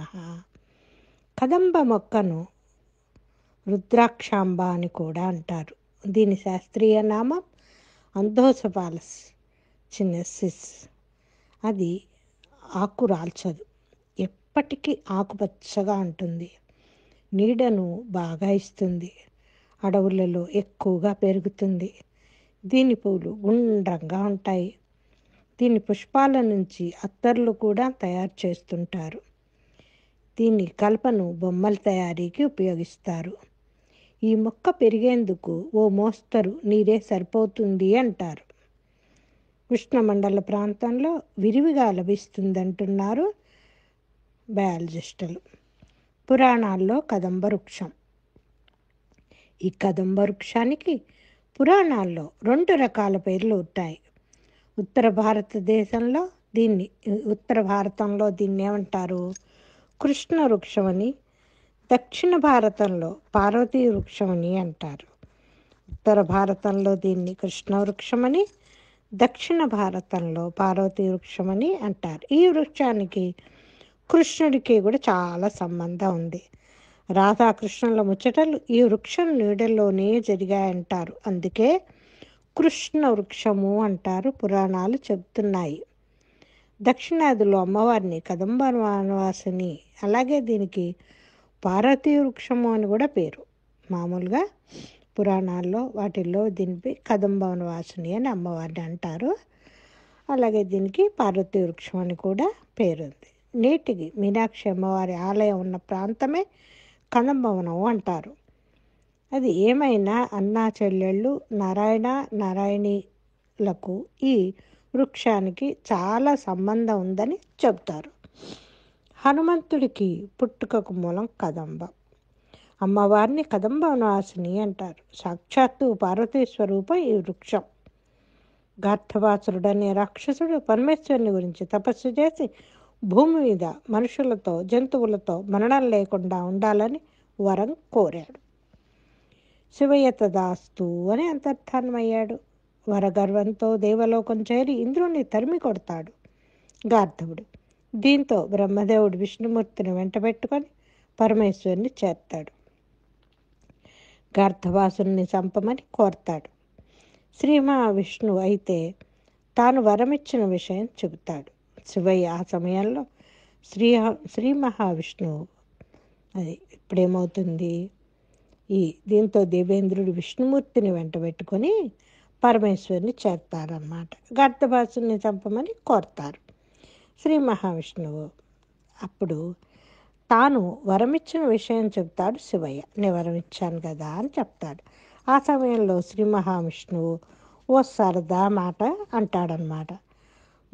Speaker 1: కదంబ మొక్కను రుద్రాక్షాంబ అని కూడా అంటారు దీని శాస్త్రీయ నామం అంధోసపాలస్ చిన్నసిస్ అది ఆకు రాల్చదు ఎప్పటికీ ఆకుపచ్చగా ఉంటుంది నీడను బాగా ఇస్తుంది అడవులలో ఎక్కువగా పెరుగుతుంది దీని పూలు గుండ్రంగా ఉంటాయి దీని పుష్పాల నుంచి అత్తర్లు కూడా తయారు చేస్తుంటారు దీన్ని కలపను బొమ్మల తయారీకి ఉపయోగిస్తారు ఈ మొక్క పెరిగేందుకు ఓ మోస్తరు నీరే సరిపోతుంది అంటారు ఉష్ణమండల ప్రాంతంలో విరివిగా లభిస్తుందంటున్నారు బయాలజిస్టులు పురాణాల్లో కదంబ వృక్షం ఈ కదంబ వృక్షానికి పురాణాల్లో రెండు రకాల పేర్లు ఉంటాయి ఉత్తర భారతదేశంలో దీన్ని ఉత్తర భారతంలో దీన్ని ఏమంటారు కృష్ణ వృక్షమని దక్షిణ భారతంలో పార్వతీ వృక్షమని అంటారు ఉత్తర భారతంలో దీన్ని కృష్ణ వృక్షమని దక్షిణ భారతంలో పార్వతీ వృక్షమని అంటారు ఈ వృక్షానికి కృష్ణుడికి కూడా చాలా సంబంధం ఉంది రాధాకృష్ణుల ముచ్చటలు ఈ వృక్షం నీడల్లోనే జరిగాయంటారు అందుకే కృష్ణ వృక్షము అంటారు పురాణాలు చెబుతున్నాయి దక్షిణాదిలో అమ్మవారిని వనవాసిని అలాగే దీనికి పార్వతీ వృక్షము అని కూడా పేరు మామూలుగా పురాణాల్లో వాటిల్లో దీనికి వనవాసిని అని అమ్మవారిని అంటారు అలాగే దీనికి పార్వతీ వృక్షం అని కూడా పేరుంది నేటికి మీనాక్షి అమ్మవారి ఆలయం ఉన్న ప్రాంతమే కదంబవనం అంటారు అది ఏమైనా అన్నా చెల్లెళ్ళు నారాయణ నారాయణిలకు ఈ వృక్షానికి చాలా సంబంధం ఉందని చెబుతారు హనుమంతుడికి పుట్టుకకు మూలం కదంబ అమ్మవారిని కదంబ నివాసిని అంటారు సాక్షాత్తు పార్వతీ స్వరూపం ఈ వృక్షం గార్థవాసురుడనే రాక్షసుడు పరమేశ్వరుని గురించి తపస్సు చేసి భూమి మీద మనుషులతో జంతువులతో మరణం లేకుండా ఉండాలని వరం కోరాడు శివయతదాస్తు అని అంతర్థానమయ్యాడు వరగర్వంతో దేవలోకం చేరి ఇంద్రుణ్ణి తరిమి కొడతాడు గార్ధవుడు దీంతో బ్రహ్మదేవుడు విష్ణుమూర్తిని పెట్టుకొని పరమేశ్వరుని చేర్తాడు గార్ధవాసుని చంపమని కోరతాడు శ్రీ విష్ణు అయితే తాను వరమిచ్చిన విషయం చెబుతాడు శివయ్య ఆ సమయంలో శ్రీ శ్రీ మహావిష్ణువు అది ఇప్పుడేమవుతుంది ఈ దీంతో దేవేంద్రుడు విష్ణుమూర్తిని వెంటబెట్టుకొని పరమేశ్వరుని చేస్తారన్నమాట గర్ధబాసుని చంపమని కోరుతారు శ్రీ మహావిష్ణువు అప్పుడు తాను వరమిచ్చిన విషయం చెప్తాడు శివయ్య నేను వరమిచ్చాను కదా అని చెప్తాడు ఆ సమయంలో శ్రీ మహావిష్ణువు ఓ సరదా మాట అంటాడనమాట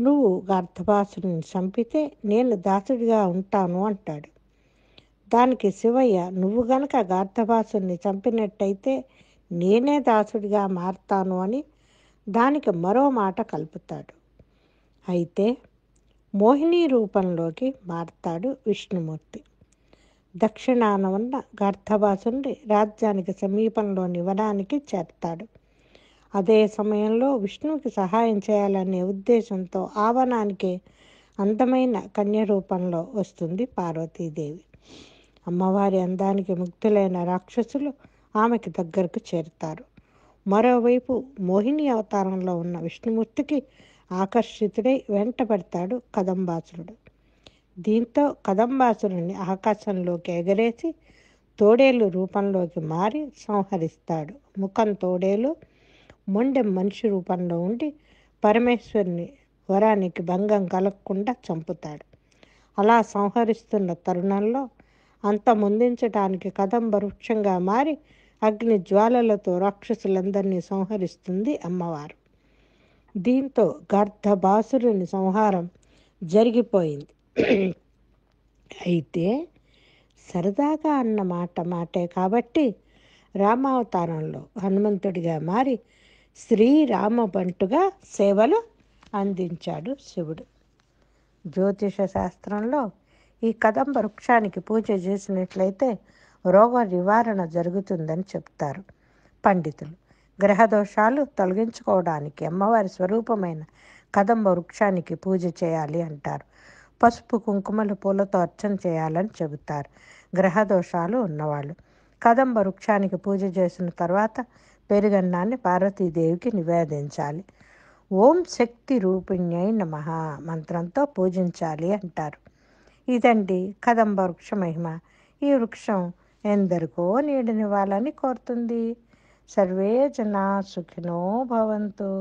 Speaker 1: నువ్వు గర్ధబాసుని చంపితే నేను దాసుడిగా ఉంటాను అంటాడు దానికి శివయ్య నువ్వు గనక గార్ధబాసుని చంపినట్టయితే నేనే దాసుడిగా మారతాను అని దానికి మరో మాట కలుపుతాడు అయితే మోహిని రూపంలోకి మారుతాడు విష్ణుమూర్తి దక్షిణాన ఉన్న గార్థభాసుని రాజ్యానికి సమీపంలోని వనానికి చేర్తాడు అదే సమయంలో విష్ణువుకి సహాయం చేయాలనే ఉద్దేశంతో ఆవనానికి అందమైన కన్య రూపంలో వస్తుంది పార్వతీదేవి అమ్మవారి అందానికి ముక్తులైన రాక్షసులు ఆమెకి దగ్గరకు చేరుతారు మరోవైపు మోహిని అవతారంలో ఉన్న విష్ణుమూర్తికి ఆకర్షితుడై వెంటబడతాడు కదంబాసురుడు దీంతో కదంబాసురుణ్ణి ఆకాశంలోకి ఎగరేసి తోడేలు రూపంలోకి మారి సంహరిస్తాడు ముఖం తోడేలు మొండె మనిషి రూపంలో ఉండి పరమేశ్వరుని వరానికి భంగం కలగకుండా చంపుతాడు అలా సంహరిస్తున్న తరుణంలో అంత ముందించడానికి కదంబ వృక్షంగా మారి అగ్ని జ్వాలలతో రాక్షసులందరినీ సంహరిస్తుంది అమ్మవారు దీంతో గర్ధబాసురుని సంహారం జరిగిపోయింది అయితే సరదాగా అన్న మాట మాటే కాబట్టి రామావతారంలో హనుమంతుడిగా మారి శ్రీరామబంటుగా సేవలు అందించాడు శివుడు జ్యోతిష శాస్త్రంలో ఈ కదంబ వృక్షానికి పూజ చేసినట్లయితే రోగ నివారణ జరుగుతుందని చెప్తారు పండితులు గ్రహదోషాలు తొలగించుకోవడానికి అమ్మవారి స్వరూపమైన కదంబ వృక్షానికి పూజ చేయాలి అంటారు పసుపు కుంకుమల పూలతో అర్చన చేయాలని చెబుతారు గ్రహదోషాలు ఉన్నవాళ్ళు కదంబ వృక్షానికి పూజ చేసిన తర్వాత పెరుగన్నాన్ని పార్వతీదేవికి నివేదించాలి ఓం శక్తి రూపిణ్యై నమ మంత్రంతో పూజించాలి అంటారు ఇదండి కదంబ వృక్ష మహిమ ఈ వృక్షం ఎందరికో నీడనివ్వాలని కోరుతుంది సర్వే జనా సుఖినో భవంతు